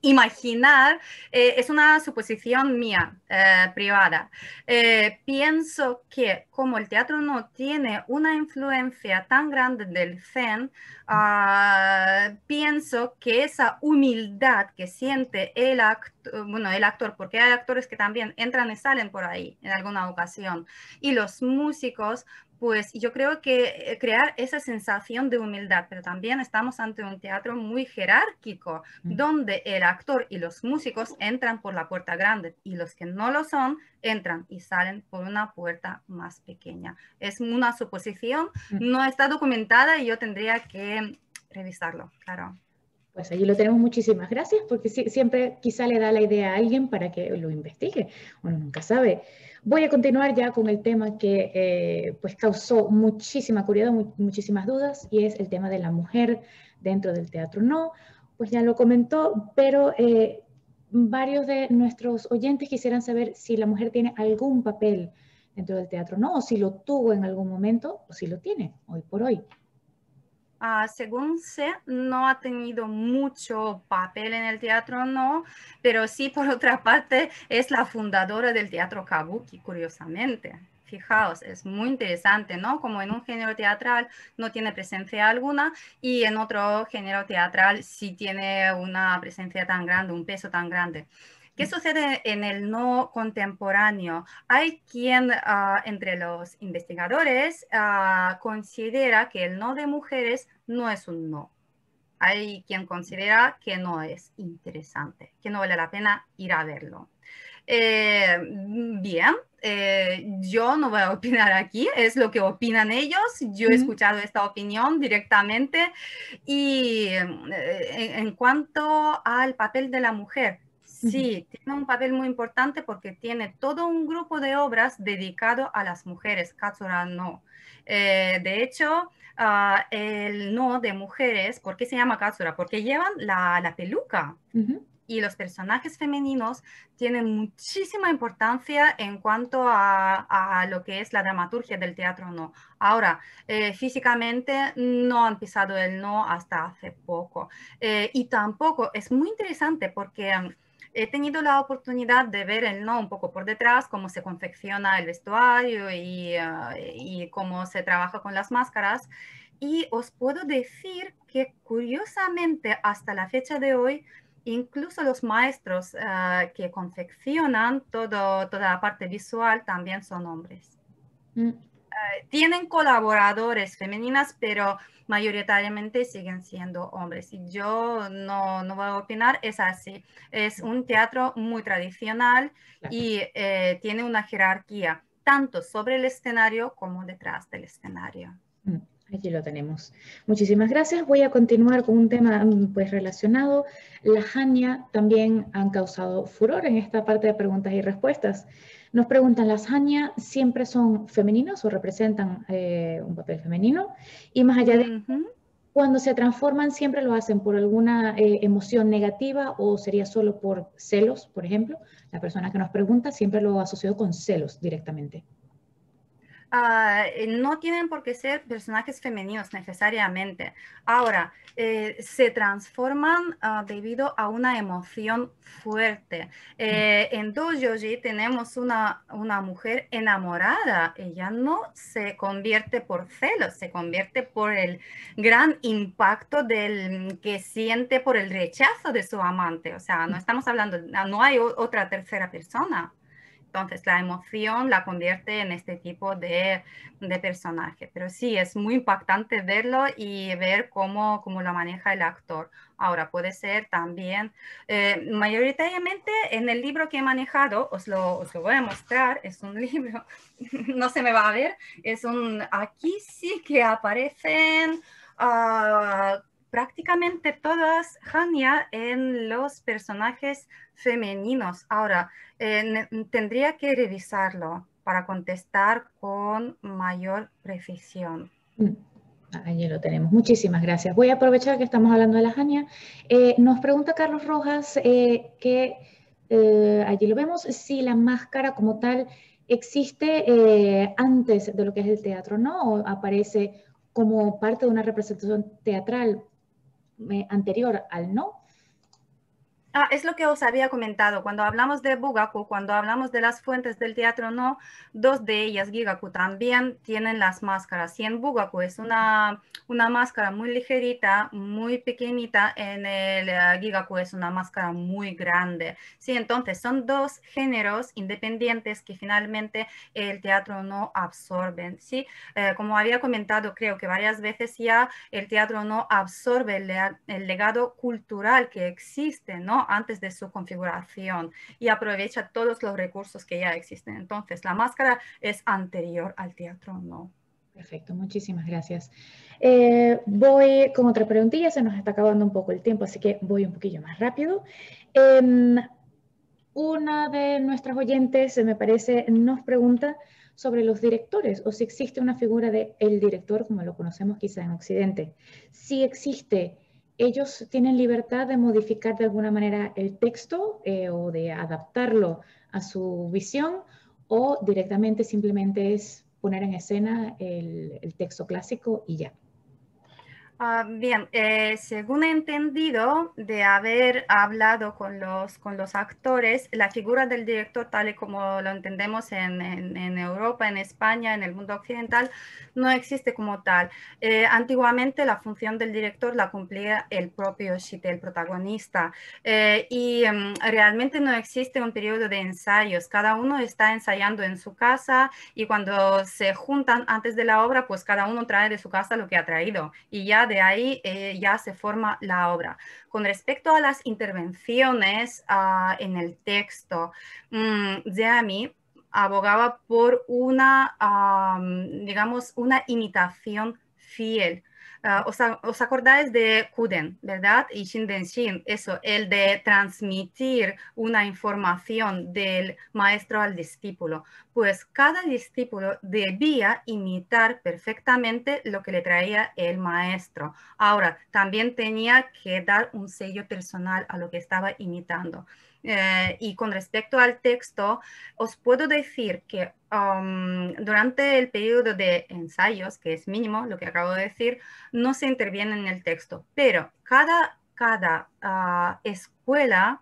imaginar, eh, es una suposición mía, eh, privada. Eh, pienso que como el teatro no tiene una influencia tan grande del zen, ah, pienso que esa humildad que siente el, bueno, el actor, porque hay actores que también entran y salen por ahí en alguna ocasión, y los músicos pues yo creo que eh, crear esa sensación de humildad, pero también estamos ante un teatro muy jerárquico, mm. donde el actor y los músicos entran por la puerta grande y los que no lo son entran y salen por una puerta más pequeña. Es una suposición, mm. no está documentada y yo tendría que revisarlo, claro. Pues allí lo tenemos. Muchísimas gracias, porque siempre quizá le da la idea a alguien para que lo investigue. Uno nunca sabe. Voy a continuar ya con el tema que eh, pues causó muchísima curiosidad, muchísimas dudas, y es el tema de la mujer dentro del teatro. No, pues ya lo comentó, pero eh, varios de nuestros oyentes quisieran saber si la mujer tiene algún papel dentro del teatro, no, o si lo tuvo en algún momento, o si lo tiene hoy por hoy. Ah, según sé, no ha tenido mucho papel en el teatro, no, pero sí, por *laughs* otra parte, es la fundadora del teatro kabuki, curiosamente. Fijaos, es muy interesante, ¿no? Como en un género teatral no tiene presencia alguna y en otro género teatral sí tiene una presencia tan grande, un peso tan grande. ¿Qué sucede en el no contemporáneo? Hay quien ah, entre los investigadores ah, considera que el no de mujeres no es un no. Hay quien considera que no es interesante, que no vale la pena ir a verlo. Eh, mm, bien, eh, yo no voy a opinar aquí, es lo que opinan ellos. Yo he escuchado esta opinión directamente. Y mm, eh, en cuanto al papel de la mujer, Sí, tiene un papel muy importante porque tiene todo un grupo de obras dedicado a las mujeres, Katsura no. Eh, de hecho, ah, el no de mujeres, ¿por qué se llama Katsura? Porque llevan la, peluca. Y los personajes femeninos tienen muchísima importancia en cuanto a, lo que es la dramaturgia del teatro no. Ahora, eh, físicamente no han pisado el no hasta hace poco. Eh, y tampoco es muy interesante porque um, he tenido la oportunidad de ver el no un poco por detrás, cómo se confecciona el vestuario eh, y, cómo se trabaja con las máscaras. Y os puedo decir que curiosamente hasta la fecha de hoy, incluso los maestros eh, que confeccionan todo, toda la parte visual también son hombres. Mm, eh, tienen colaboradores femeninas, pero mayoritariamente siguen siendo hombres. Y yo no, no voy a opinar, es así. Es un teatro muy tradicional y eh, tiene una jerarquía, tanto sobre el escenario como detrás del escenario. Mm, aquí lo tenemos. Muchísimas gracias. Voy a continuar con un tema mm, pues, relacionado. Las jania también han causado furor en esta parte de preguntas y respuestas. Nos preguntan, ¿las hañas siempre son femeninas o representan eh, un papel femenino? Y más allá de... Cuando se transforman siempre lo hacen por alguna eh, emoción negativa o sería solo por celos, por ejemplo. La persona que nos pregunta siempre lo asoció con celos directamente. Ah, eh, no tienen por qué ser personajes femeninos necesariamente. Ahora, eh, se transforman ah, debido a una emoción fuerte. Mm. Eh, en Dojoji tenemos una, una mujer enamorada. Ella no se convierte por celos, se convierte por el gran impacto del mm, que siente por el rechazo de su amante. O sea, no mm. estamos hablando, no hay otra tercera persona. Entonces la emoción la convierte en este tipo de, de, personaje. Pero sí, es muy impactante verlo y ver cómo, cómo lo maneja el actor. Ahora puede ser también, eh, mayoritariamente en el libro que he manejado, os lo, os lo voy a mostrar, es un *laughs* libro, no se me va a ver, es un, aquí sí que aparecen... Ah, prácticamente todas Hania, en los personajes femeninos. Ahora, tendría que revisarlo para contestar con mayor precisión. Allí lo tenemos. Muchísimas gracias. Voy a aprovechar que estamos hablando de la Hania. Eh, nos pregunta Carlos Rojas eh, que, eh, allí lo vemos, si la máscara como tal existe antes de lo que es el teatro, ¿no? O aparece como parte de una representación teatral eh, anterior al no, Ah, es lo que os había comentado. Cuando hablamos de Bugaku, cuando hablamos de las fuentes del teatro no, dos de ellas, Gigaku, también tienen las máscaras. Y en Bugaku es una, una máscara muy ligerita, muy pequeñita. En el eh, Gigaku es una máscara muy grande. Sí, entonces son dos géneros independientes que finalmente el teatro no absorben. Sí, eh, como había comentado, creo que varias veces ya el teatro no absorbe el, el legado cultural que existe, ¿no? antes de su configuración y aprovecha todos los recursos que ya existen. Entonces, la máscara es anterior al teatro, no. Perfecto, muchísimas gracias. Eh, voy con otra preguntilla, se nos está acabando un poco el tiempo, así que voy un poquillo más rápido. Em, una de nuestras oyentes, me parece, nos pregunta sobre los directores o si existe una figura de el director como lo conocemos quizá en Occidente. Si existe, ellos tienen libertad de modificar de alguna manera el texto eh, o de adaptarlo a su visión o directamente simplemente es poner en escena el texto clásico y ya. Ah, bien, eh, según he entendido de haber hablado con los, con los actores, la figura del director, tal y como lo entendemos en, en, Europa, en España, en el mundo occidental, no existe como tal. Eh, antiguamente la función del director la cumplía el propio Shite, el protagonista, eh, y em, realmente no existe un periodo de ensayos. Cada uno está ensayando en su casa y cuando se juntan antes de la obra, pues cada uno trae de su casa lo que ha traído y ya de ahí eh, ya se forma la obra. Con respecto a las intervenciones ah, en el texto, ya mm, abogaba por una, digamos, una imitación fiel. Ah, os, acordáis de Kuden, ¿verdad? Y Shin eso, el de transmitir una información del maestro al discípulo pues cada discípulo debía imitar perfectamente lo que le traía el maestro. Ahora, también tenía que dar un sello personal a lo que estaba imitando. Eh, y con respecto al texto, os puedo decir que um, durante el periodo de ensayos, que es mínimo lo que acabo de decir, no se interviene en el texto, pero cada, cada ah, escuela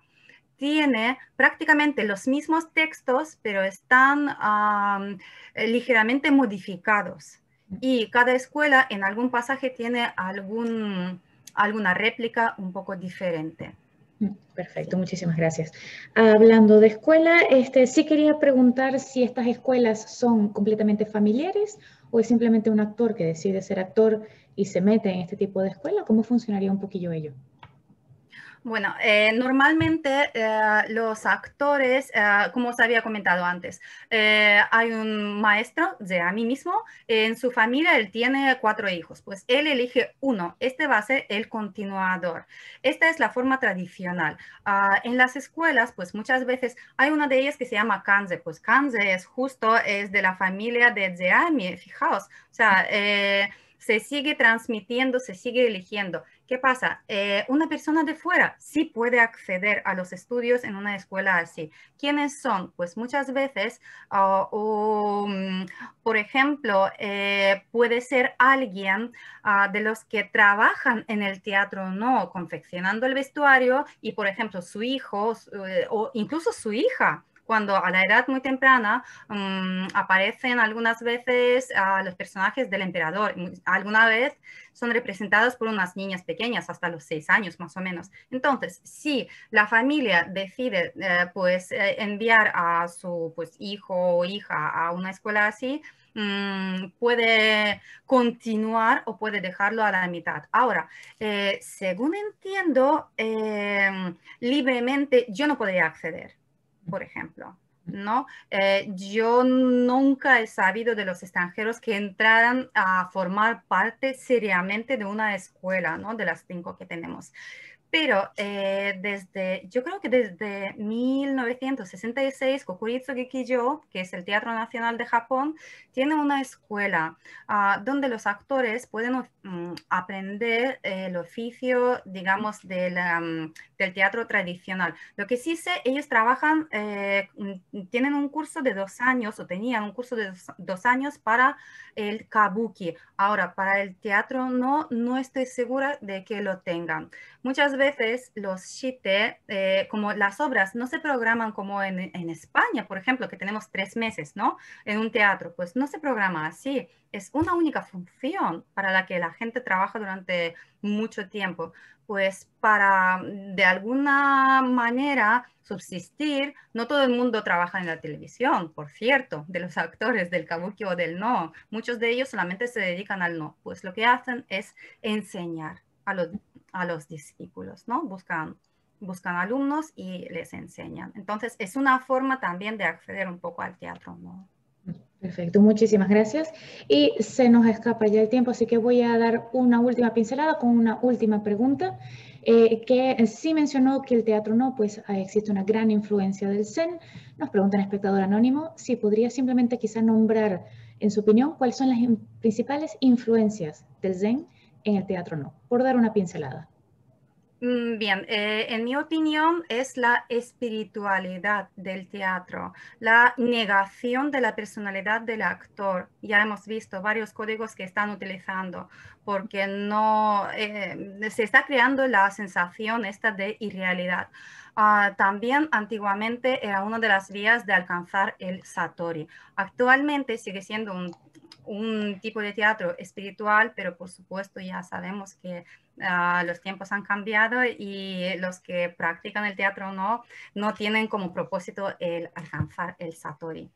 tiene prácticamente los mismos textos, pero están eh, ligeramente modificados. Y cada escuela en algún pasaje tiene algún, alguna réplica un poco diferente. Mm, perfecto, muchísimas gracias. Hablando de escuela, este, sí quería preguntar si estas escuelas son completamente familiares o es simplemente un actor que decide ser actor y se mete en este tipo de escuela. ¿Cómo funcionaría un poquillo ello? Bueno, eh, normalmente eh, los actores, eh, como os había comentado antes, hay un maestro de a mí mismo, en su familia él tiene cuatro hijos, pues él elige uno, este va a ser el continuador. Esta es la forma tradicional. Ah, en las escuelas, pues muchas veces hay una de ellas que se llama Kanze, pues Kanze es justo, es de la familia de Zeami, fijaos, o sea, se sigue transmitiendo, se sigue eligiendo. ¿Qué pasa? Eh, una persona de fuera sí puede acceder a los estudios en una escuela así. ¿Quiénes son? Pues muchas veces, ah, mm, por ejemplo, eh, puede ser alguien ah, de los que trabajan en el teatro, no, confeccionando el vestuario y, por ejemplo, su hijo eh, o incluso su hija cuando a la edad muy temprana mm, aparecen algunas veces los personajes del emperador. Alguna vez son representados por unas niñas pequeñas, hasta los seis años más o menos. Entonces, si la familia decide eh, pues eh, enviar a su pues, hijo o hija a una escuela así, mm, puede continuar o puede dejarlo a la mitad. Ahora, eh, según entiendo, libremente yo no podría acceder por ejemplo. ¿no? Eh, yo nunca he sabido de los extranjeros que entraran a formar parte seriamente de una escuela, ¿no? De las cinco que tenemos. Pero eh, desde, yo creo que desde 1966, Kokuritsu Gekijō, que es el Teatro Nacional de Japón, tiene una escuela ah, donde los actores pueden mm, aprender eh, el oficio, digamos, mm, del, teatro tradicional. Lo que sí sé, ellos trabajan, eh, mm, tienen un curso de dos años o tenían un curso de dos, dos años para el kabuki. Ahora, para el teatro no, no estoy segura de que lo tengan. Muchas veces los shite, eh, como las obras, no se programan como en, en, España, por ejemplo, que tenemos tres meses, ¿no? En un teatro, pues no se programa así. Es una única función para la que la gente trabaja durante mucho tiempo. Pues para, de alguna manera, subsistir, no todo el mundo trabaja en la televisión, por cierto, de los actores del kabuki o del no. Muchos de ellos solamente se dedican al no. Pues lo que hacen es enseñar a los a los discípulos, ¿no? Buscan, buscan alumnos y les enseñan. Entonces, es una forma también de acceder un poco al teatro, ¿no? Perfecto, muchísimas gracias. Y se nos escapa ya el tiempo, así que voy a dar una última pincelada con una última pregunta, eh, que sí mencionó que el teatro no, pues existe una gran influencia del Zen. Nos pregunta el espectador anónimo si podría simplemente quizá nombrar, en su opinión, cuáles son las principales influencias del Zen en el teatro no? Por dar una pincelada. Mm, bien, eh, en mi opinión es la espiritualidad del teatro, la negación de la personalidad del actor. Ya hemos visto varios códigos que están utilizando porque no eh, se está creando la sensación esta de irrealidad. Ah, también antiguamente era una de las vías de alcanzar el Satori. Actualmente sigue siendo un un tipo de teatro espiritual, pero por supuesto ya sabemos que ah, los tiempos han cambiado y los que practican el teatro no, no tienen como propósito el alcanzar el Satori.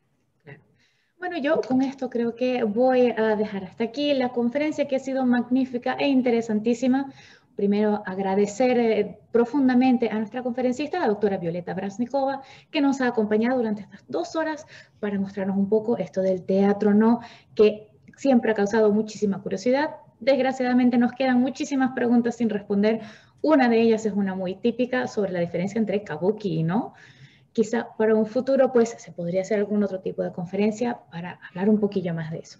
Bueno, yo con esto creo que voy a dejar hasta aquí la conferencia que ha sido magnífica e interesantísima primero agradecer eh, profundamente a nuestra conferencista, la doctora Violeta Brasnikova, que nos ha acompañado durante estas dos horas para mostrarnos un poco esto del teatro no, que siempre ha causado muchísima curiosidad. Desgraciadamente nos quedan muchísimas preguntas sin responder. Una de ellas es una muy típica sobre la diferencia entre kabuki y no. Quizá para un futuro pues se podría hacer algún otro tipo de conferencia para hablar un poquillo más de eso.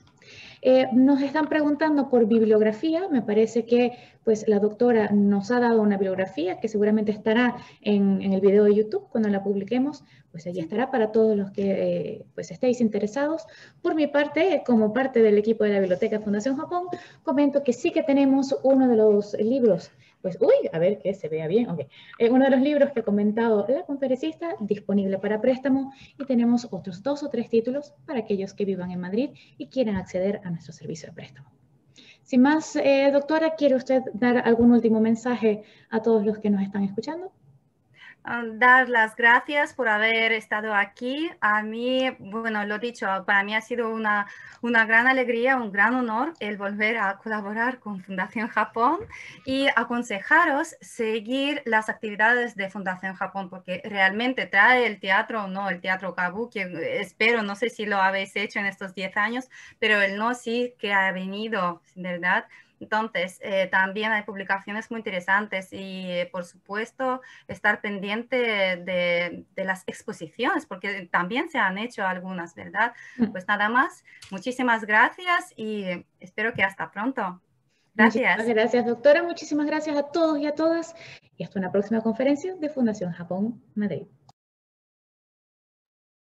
Eh, nos están preguntando por bibliografía. Me parece que pues, la doctora nos ha dado una bibliografía que seguramente estará en, el video de YouTube cuando la publiquemos. Pues allí estará para todos los que eh, pues, estéis interesados. Por mi parte, eh, como parte del equipo de la Biblioteca Fundación Japón, comento que sí que tenemos uno de los libros pues, uy, a ver que se vea bien. Okay. es eh, uno de los libros que ha comentado la conferencista, disponible para préstamo, y tenemos otros dos o tres títulos para aquellos que vivan en Madrid y quieran acceder a nuestro servicio de préstamo. Sin más, eh, doctora, ¿quiere usted dar algún último mensaje a todos los que nos están escuchando? Um, dar las gracias por haber estado aquí. A mí, bueno, lo dicho, para mí ha sido una, una gran alegría, un gran honor el volver a colaborar con Fundación Japón y aconsejaros seguir las actividades de Fundación Japón porque realmente trae el teatro, no el teatro kabuki, espero, no sé si lo habéis hecho en estos 10 años, pero el no sí que ha venido, ¿verdad? Entonces, eh, también hay publicaciones muy interesantes y, eh, por supuesto, estar pendiente de, las exposiciones, porque también se han hecho algunas, ¿verdad? Mm. Pues nada más, muchísimas gracias y espero que hasta pronto. Gracias. gracias, doctora. Muchísimas gracias a todos y a todas. Y hasta una próxima conferencia de Fundación Japón Madrid.